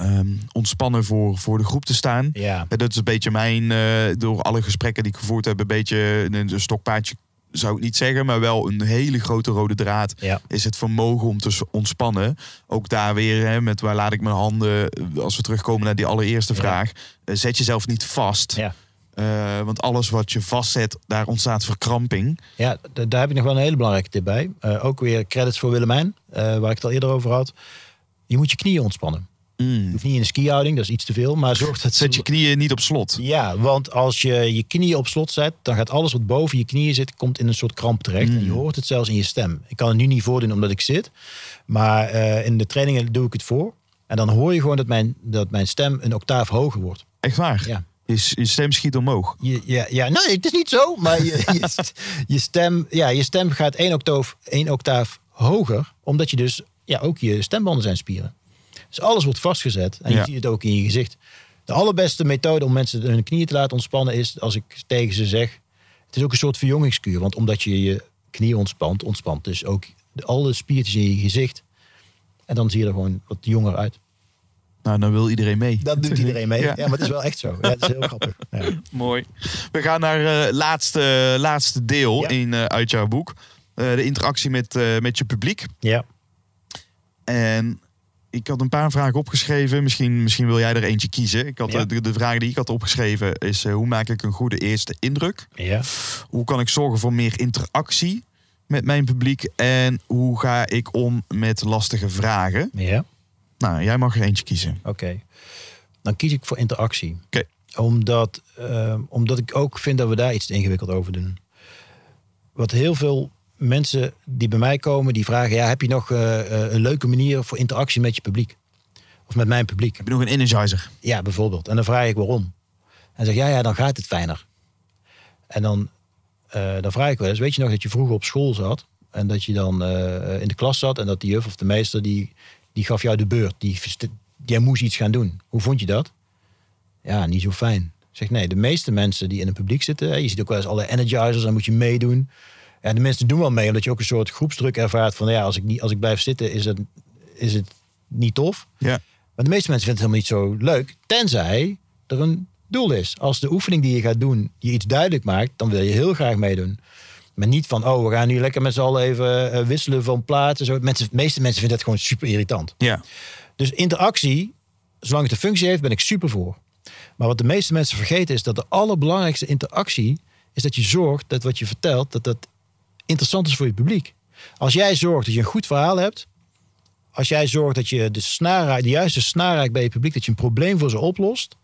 Ehm, ontspannen voor, voor de groep te staan. Ja. Eh, dat is een beetje mijn, eh, door alle gesprekken die ik gevoerd heb, een beetje een, stokpaardje zou ik niet zeggen, maar wel een hele grote rode draad is het vermogen om te ontspannen. Ook daar weer hè, met waar laat ik mijn handen, eh, als we terugkomen naar die allereerste vraag, zet jezelf niet vast. Ja. want alles wat je vastzet, daar ontstaat verkramping. Ja, daar heb ik nog wel een hele belangrijke tip bij. ook weer credits voor Willemijn, waar ik het al eerder over had. Je moet je knieën ontspannen. Mm. niet in een skihouding, dat is iets te veel. Maar zorg dat... Zet je knieën niet op slot. Ja, want als je je knieën op slot zet, dan gaat alles wat boven je knieën zit, komt in een soort kramp terecht. En je mm. hoort het zelfs in je stem. Ik kan het nu niet voordoen omdat ik zit. Maar eh, in de trainingen doe ik het voor. En dan hoor je gewoon dat mijn, dat mijn stem een octaaf hoger wordt. Echt waar? Ja. Je, stem schiet omhoog. ja, ja, het is niet zo. Maar je, je, je, stem, ja, je stem gaat één octaaf, één octaaf hoger. Omdat je dus ja, ook je stembanden zijn spieren. Dus alles wordt vastgezet. En je ziet het ook in je gezicht. De allerbeste methode om mensen hun knieën te laten ontspannen is als ik tegen ze zeg. Het is ook een soort verjongingskuur. Want omdat je je knie ontspant, ontspant dus ook alle spiertjes in je gezicht. En dan zie je er gewoon wat jonger uit. Nou, dan wil iedereen mee. Dat doet iedereen mee. Ja, maar het is wel echt zo. Ja, het is heel grappig. Ja. Mooi. We gaan naar het eh, laatste, laatste deel in, eh, uit jouw boek. Eh, de interactie met, met je publiek. Ja. En ik had een paar vragen opgeschreven. Misschien, misschien wil jij er eentje kiezen. Ik had, eh, de, de vraag die ik had opgeschreven is: eh, hoe maak ik een goede eerste indruk? Ja. Hoe kan ik zorgen voor meer interactie met mijn publiek? En hoe ga ik om met lastige vragen? Ja. Nou, jij mag er eentje kiezen. Oké. Dan kies ik voor interactie. Oké. Omdat, eh, omdat ik ook vind dat we daar iets ingewikkeld over doen. Wat heel veel mensen die bij mij komen, die vragen: ja, heb je nog eh, eh, een leuke manier voor interactie met je publiek? Of met mijn publiek? Heb je nog een energizer? Ja, bijvoorbeeld. En dan vraag ik waarom. En zeg ja, ja, dan gaat het fijner. En dan, eh, dan vraag ik wel eens: weet je nog dat je vroeger op school zat? En dat je dan in de klas zat en dat die juf of de meester die, die gaf jou de beurt. Die, jij moest iets gaan doen. Hoe vond je dat? Ja, niet zo fijn. Ik zeg nee, de meeste mensen die in het publiek zitten, je ziet ook wel eens alle energizers, dan moet je meedoen. En de mensen doen wel mee, omdat je ook een soort groepsdruk ervaart van nou ja, als ik, niet, als ik blijf zitten is het, is het niet tof. Ja. Maar de meeste mensen vinden het helemaal niet zo leuk, tenzij er een doel is. Als de oefening die je gaat doen je iets duidelijk maakt, dan wil je heel graag meedoen. Maar niet van, oh, we gaan nu lekker met z'n allen even eh, wisselen van plaatsen. Zo. Mensen, de meeste mensen vinden dat gewoon super irritant. Ja. Dus interactie, zolang het een functie heeft, ben ik super voor. Maar wat de meeste mensen vergeten is dat de allerbelangrijkste interactie is dat je zorgt dat wat je vertelt, dat dat interessant is voor je publiek. Als jij zorgt dat je een goed verhaal hebt, als jij zorgt dat je de, snaar, de juiste snaar raakt bij je publiek, dat je een probleem voor ze oplost,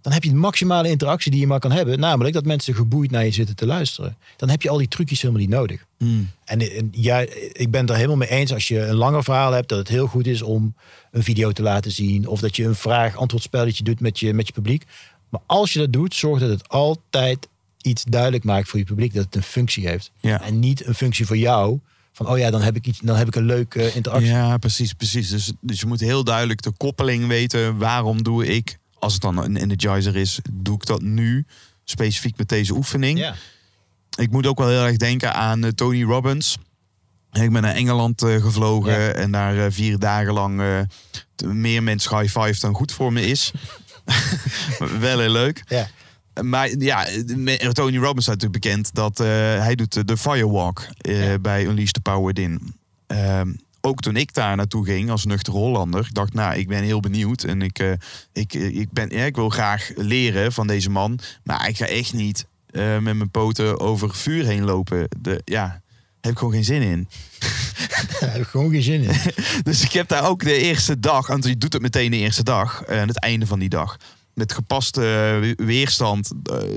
dan heb je de maximale interactie die je maar kan hebben. Namelijk dat mensen geboeid naar je zitten te luisteren. Dan heb je al die trucjes helemaal niet nodig. Hmm. En, en, ja, ik ben er helemaal mee eens als je een langer verhaal hebt, dat het heel goed is om een video te laten zien. Of dat je een vraag-antwoord spelletje doet met je, met je publiek. Maar als je dat doet, zorg dat het altijd iets duidelijk maakt voor je publiek dat het een functie heeft. Ja. En niet een functie voor jou. Van oh ja, dan heb ik iets, dan heb ik een leuke eh, interactie. Ja, precies, precies. Dus, dus je moet heel duidelijk de koppeling weten. Waarom doe ik, als het dan een energizer is, doe ik dat nu specifiek met deze oefening? Ik moet ook wel heel erg denken aan eh, Tony Robbins. Ik ben naar Engeland eh, gevlogen en daar vier dagen lang meer mensen high five dan goed voor me is. wel heel leuk. Ja. Maar ja, Tony Robbins staat natuurlijk bekend dat eh, hij doet de firewalk uh, bij Unleash the Power din. Ehm, ook toen ik daar naartoe ging als nuchter Hollander, dacht nou, ik ben heel benieuwd en ik, eh, ik, ik, ben, ik wil graag leren van deze man. Maar ik ga echt niet met mijn poten over vuur heen lopen. De, ja, heb ik gewoon geen zin in. Daar heb ik gewoon geen zin in. dus ik heb daar ook de eerste dag, want je doet het meteen de eerste dag, aan het einde van die dag, met gepaste eh, weerstand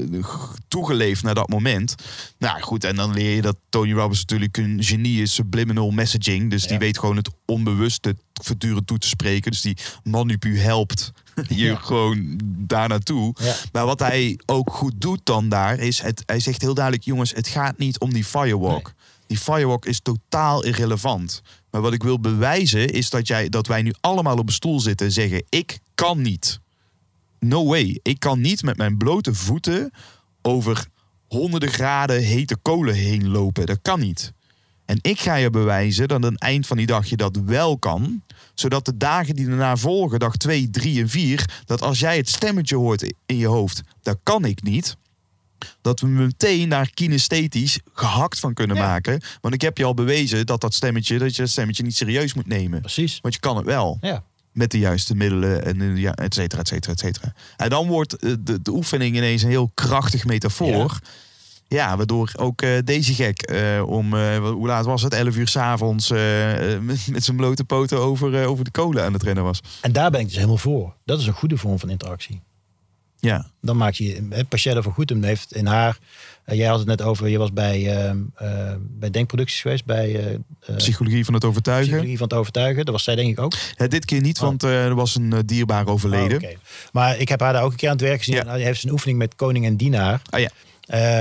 uh, toegeleefd naar dat moment. Nou goed, en dan leer je dat Tony Robbins natuurlijk een genie is, subliminal messaging. Dus die weet gewoon het onbewuste voortdurend toe te spreken. Dus die manipu helpt je gewoon daar naartoe. Maar wat hij ook goed doet dan daar is, het, hij zegt heel duidelijk, jongens, het gaat niet om die firewalk. Die firewalk is totaal irrelevant. Maar wat ik wil bewijzen is dat, jij, dat wij nu allemaal op een stoel zitten en zeggen, ik kan niet no way. Ik kan niet met mijn blote voeten over honderden graden hete kolen heen lopen. Dat kan niet. En ik ga je bewijzen dat aan het eind van die dag je dat wel kan. Zodat de dagen die daarna volgen, dag 2, 3 en 4, dat als jij het stemmetje hoort in je hoofd, dat kan ik niet. Dat we meteen daar kinesthetisch gehakt van kunnen maken. Want ik heb je al bewezen dat dat stemmetje, dat je dat stemmetje niet serieus moet nemen. Precies. Want je kan het wel. Ja met de juiste middelen en eh, ja, et cetera, et cetera, et cetera. En dan wordt eh, de, de oefening ineens een heel krachtig metafoor. Ja. waardoor ook eh, deze gek om, hoe laat was het, 11 uur s'avonds met, met zijn blote poten over, over de kolen aan het rennen was. En daar ben ik dus helemaal voor. Dat is een goede vorm van interactie. Ja. Dan maak je, he, Pachelle van heeft in haar, eh, jij had het net over, je was bij, ehm, eh, bij Denkproducties geweest, bij... Eh, psychologie van het overtuigen. Psychologie van het overtuigen, dat was zij denk ik ook. Ja, dit keer niet, oh. want er was een dierbaar oh, overleden. Oh, Maar ik heb haar daar ook een keer aan het werk gezien. hij heeft een oefening met koning en dienaar. Ah, ja.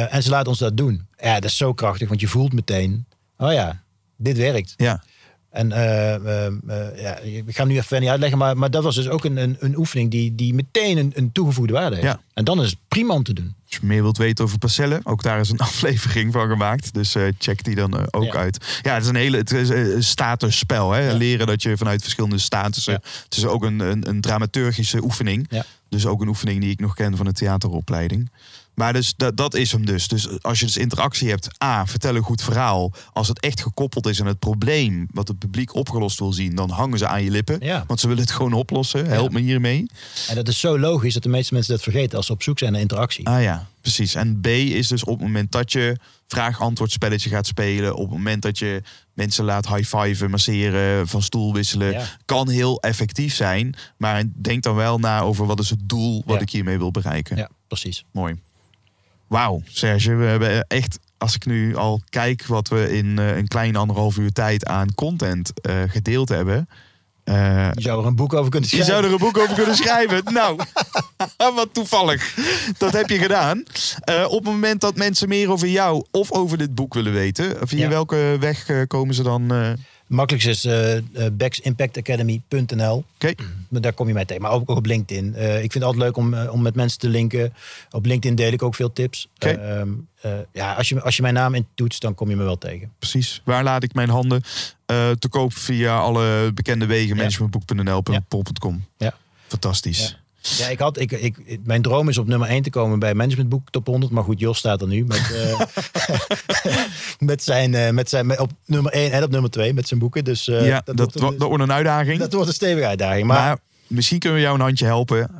en ze laat ons dat doen. Ja, dat is zo krachtig, want je voelt meteen, oh ja, dit werkt. Ja. En eh, eh, eh, ja, ik ga hem nu even niet uitleggen, maar, maar dat was dus ook een, een, een oefening die, die meteen een, een toegevoegde waarde heeft. En dan is het prima om te doen. Als je meer wilt weten over Parcellen, ook daar is een aflevering van gemaakt. Dus check die dan ook uit. Ja, het is een hele statusspel. Leren dat je vanuit verschillende statussen. Het is ook een, een, een dramaturgische oefening. Dus ook een oefening die ik nog ken van de theateropleiding. Maar dus dat, dat is hem dus. Dus als je dus interactie hebt, A, vertel een goed verhaal. Als het echt gekoppeld is aan het probleem wat het publiek opgelost wil zien, dan hangen ze aan je lippen. Want ze willen het gewoon oplossen. Help me hiermee. En dat is zo logisch dat de meeste mensen dat vergeten als ze op zoek zijn naar interactie. Ah ja, precies. En B is dus op het moment dat je vraag-antwoord spelletje gaat spelen, op het moment dat je mensen laat high-fiven, masseren, van stoel wisselen, kan heel effectief zijn. Maar denk dan wel na over wat is het doel wat ik hiermee wil bereiken. Ja, precies. Mooi. Wauw, Serge, we hebben echt, als ik nu al kijk wat we in eh, een klein anderhalf uur tijd aan content eh, gedeeld hebben. Eh, je zou er een boek over kunnen schrijven. Je zou er een boek over kunnen schrijven. nou, wat toevallig. Dat heb je gedaan. op het moment dat mensen meer over jou of over dit boek willen weten, via welke weg komen ze dan? makkelijkste is uh, eh, eh, backsimpactacademy.nl. Oké. Daar kom je mij tegen. Maar ook, op LinkedIn. Eh, ik vind het altijd leuk om, om met mensen te linken. Op LinkedIn deel ik ook veel tips. Ehm, ja, als je, als je mijn naam in toetst, dan kom je me wel tegen. Precies. Waar laat ik mijn handen? te koop via alle bekende wegen. Ja. Managementboek.nl, ja. ja. Fantastisch. Ja, ik had, ik, ik, mijn droom is op nummer 1 te komen bij managementboek Top 100. Maar goed, Jos staat er nu met, eh, met zijn, eh, met zijn met, op nummer 1 en op nummer 2 met zijn boeken. Dus eh, ja, dat, wordt een, dat, wordt een, uitdaging. Dat wordt een stevige uitdaging. Maar, misschien kunnen we jou een handje helpen.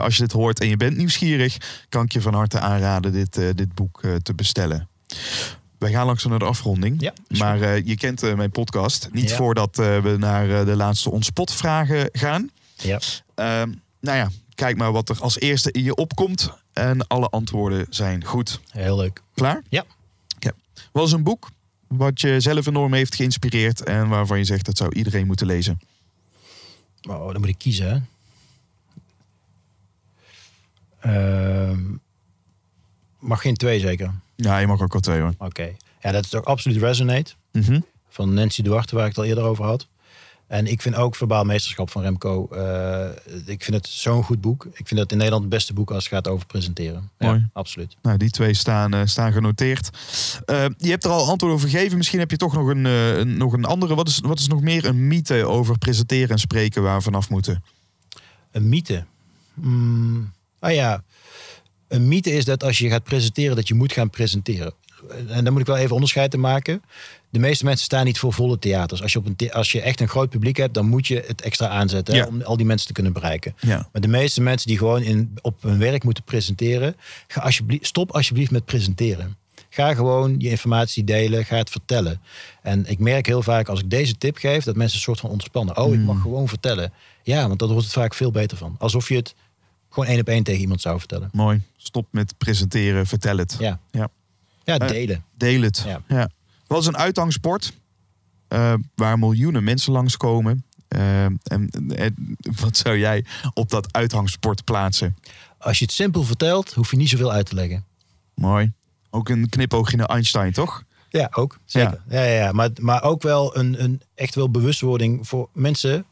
als je dit hoort en je bent nieuwsgierig, kan ik je van harte aanraden dit, dit boek te bestellen. Wij gaan langzaam naar de afronding. Ja, maar je kent mijn podcast. Niet voordat we naar de laatste ontspotvragen gaan. Ja. Ehm, nou ja, kijk maar wat er als eerste in je opkomt. En alle antwoorden zijn goed. Heel leuk. Klaar? Ja. Wat is een boek wat je zelf enorm heeft geïnspireerd en waarvan je zegt dat zou iedereen moeten lezen? Oh, dan moet ik kiezen. Hè? Ehm, mag geen twee zeker? Ja, je mag ook wel twee hoor. Oké. Ja, dat is toch absoluut Resonate. Mhm. Van Nancy Duarte, waar ik het al eerder over had. En ik vind ook Verbaal Meesterschap van Remco, eh, ik vind het zo'n goed boek. Ik vind dat in Nederland het beste boek als het gaat over presenteren. Mooi. Ja, absoluut. Nou, die twee staan, eh, staan genoteerd. Eh, je hebt er al antwoord over gegeven. Misschien heb je toch nog een, nog een andere. Wat is, wat is nog meer een mythe over presenteren en spreken waar we vanaf moeten? Een mythe? Mm, ah ja, een mythe is dat als je gaat presenteren, dat je moet gaan presenteren en daar moet ik wel even onderscheid te maken. De meeste mensen staan niet voor volle theaters. Als je, op een als je echt een groot publiek hebt, dan moet je het extra aanzetten om al die mensen te kunnen bereiken. Maar de meeste mensen die gewoon in, op hun werk moeten presenteren, ga alsjeblieft, stop alsjeblieft met presenteren. Ga gewoon je informatie delen, ga het vertellen. En ik merk heel vaak als ik deze tip geef, dat mensen een soort van ontspannen. Oh, ik hmm. mag gewoon vertellen. Ja, want dat wordt het vaak veel beter van. Alsof je het gewoon één op één tegen iemand zou vertellen. Mooi. Stop met presenteren, vertel het. Ja. ja. Ja, eh, delen. deel het. Ja. was Wel is een uithangsport eh, waar miljoenen mensen langskomen. Uh, en, en, wat zou jij op dat uithangsport plaatsen? Als je het simpel vertelt, hoef je niet zoveel uit te leggen. Mooi. Ook een knipoogje naar Einstein, toch? Ja, ook. Zeker. Ja. Ja, ja, Maar, maar ook wel een, een echt wel bewustwording voor mensen.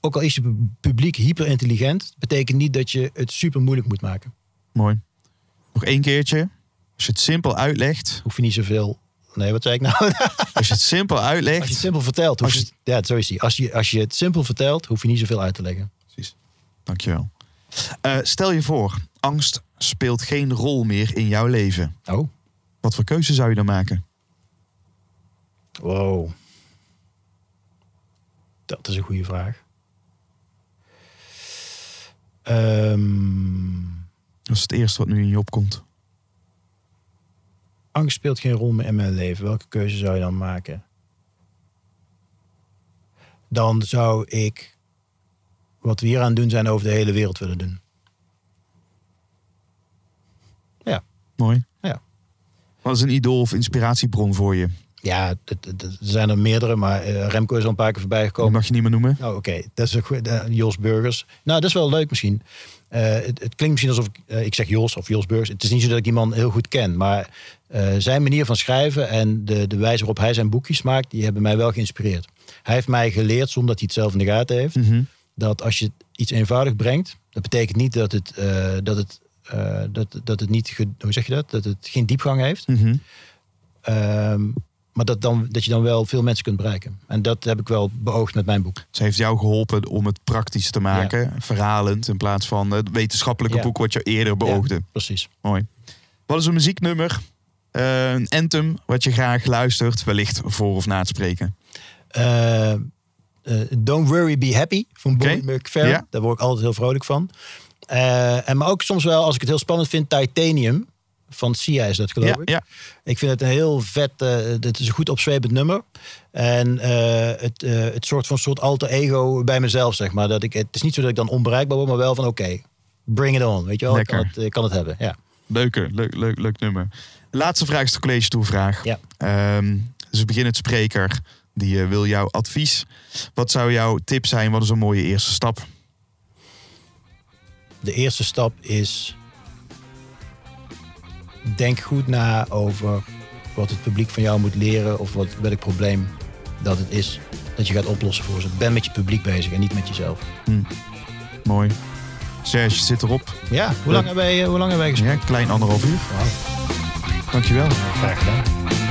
Ook al is je publiek hyperintelligent, betekent niet dat je het super moeilijk moet maken. Mooi. Nog één keertje. Als je het simpel uitlegt. Hoef je niet zoveel. Nee, wat zei ik nou? als je het simpel uitlegt. Als je het simpel vertelt. Hoef je, je, ja, zo is die. Als je, als je het simpel vertelt, hoef je niet zoveel uit te leggen. Precies. Dankjewel. Uh, stel je voor, angst speelt geen rol meer in jouw leven. Oh. Wat voor keuze zou je dan maken? Wow. Dat is een goede vraag. Um... Dat is het eerste wat nu in je opkomt angst speelt geen rol meer in mijn leven. Welke keuze zou je dan maken? Dan zou ik wat we hier aan doen zijn over de hele wereld willen doen. Ja. Mooi. Ja. Wat is een idool of inspiratiebron voor je? Ja, er zijn er meerdere, maar eh, Remco is al een paar keer voorbij gekomen. mag je niet meer noemen? Oh, oké. Dat is een Jos Burgers. Nou, dat is wel leuk misschien. Eh, het, het, klinkt misschien alsof ik, eh, ik zeg Jos of Jos Beurs. Het is niet zo dat ik die man heel goed ken. Maar eh, zijn manier van schrijven en de, de wijze waarop hij zijn boekjes maakt, die hebben mij wel geïnspireerd. Hij heeft mij geleerd, zonder dat hij het zelf in de gaten heeft, mhm. dat als je iets eenvoudig brengt, dat betekent niet dat het, dat het dat, dat het niet, hoe zeg je dat? Dat het geen diepgang heeft. Mm maar dat, dan, dat je dan wel veel mensen kunt bereiken. En dat heb ik wel beoogd met mijn boek. Ze heeft jou geholpen om het praktisch te maken, verhalend, in plaats van het wetenschappelijke boek wat je eerder beoogde. Ja, precies. Mooi. Wat is een muzieknummer, uh, een anthem, wat je graag luistert, wellicht voor of na het spreken? Eh, eh, Don't Worry, Be Happy van Bonnie okay. McFerrin. Daar word ik altijd heel vrolijk van. en maar ook soms wel, als ik het heel spannend vind, Titanium van Sia is dat geloof ik. Ja. Ik vind het een heel vet, uh, is een goed opzwepend nummer. En eh, het, eh, het soort van soort alter ego bij mezelf, zeg maar. Dat ik, het is niet zo dat ik dan onbereikbaar word, maar wel van oké, bring it on. Weet je wel, ik kan het, hebben. Ja. Leuke, leuk, leuk, leuk nummer. Laatste vraag is de college toevraag. Ja. Um, ehm, dus we beginnen het spreker. Die wil jouw advies. Wat zou jouw tip zijn? Wat is een mooie eerste stap? De eerste stap is denk goed na over wat het publiek van jou moet leren of wat, welk probleem dat het is dat je gaat oplossen voor ze. Ben met je publiek bezig en niet met jezelf. Hm. Mooi. Serge zit erop. Ja, hoe lang eh, hebben wij, eh, hoe lang hebben gesproken? Ja, klein anderhalf uur. Wow. Dankjewel. Graag gedaan.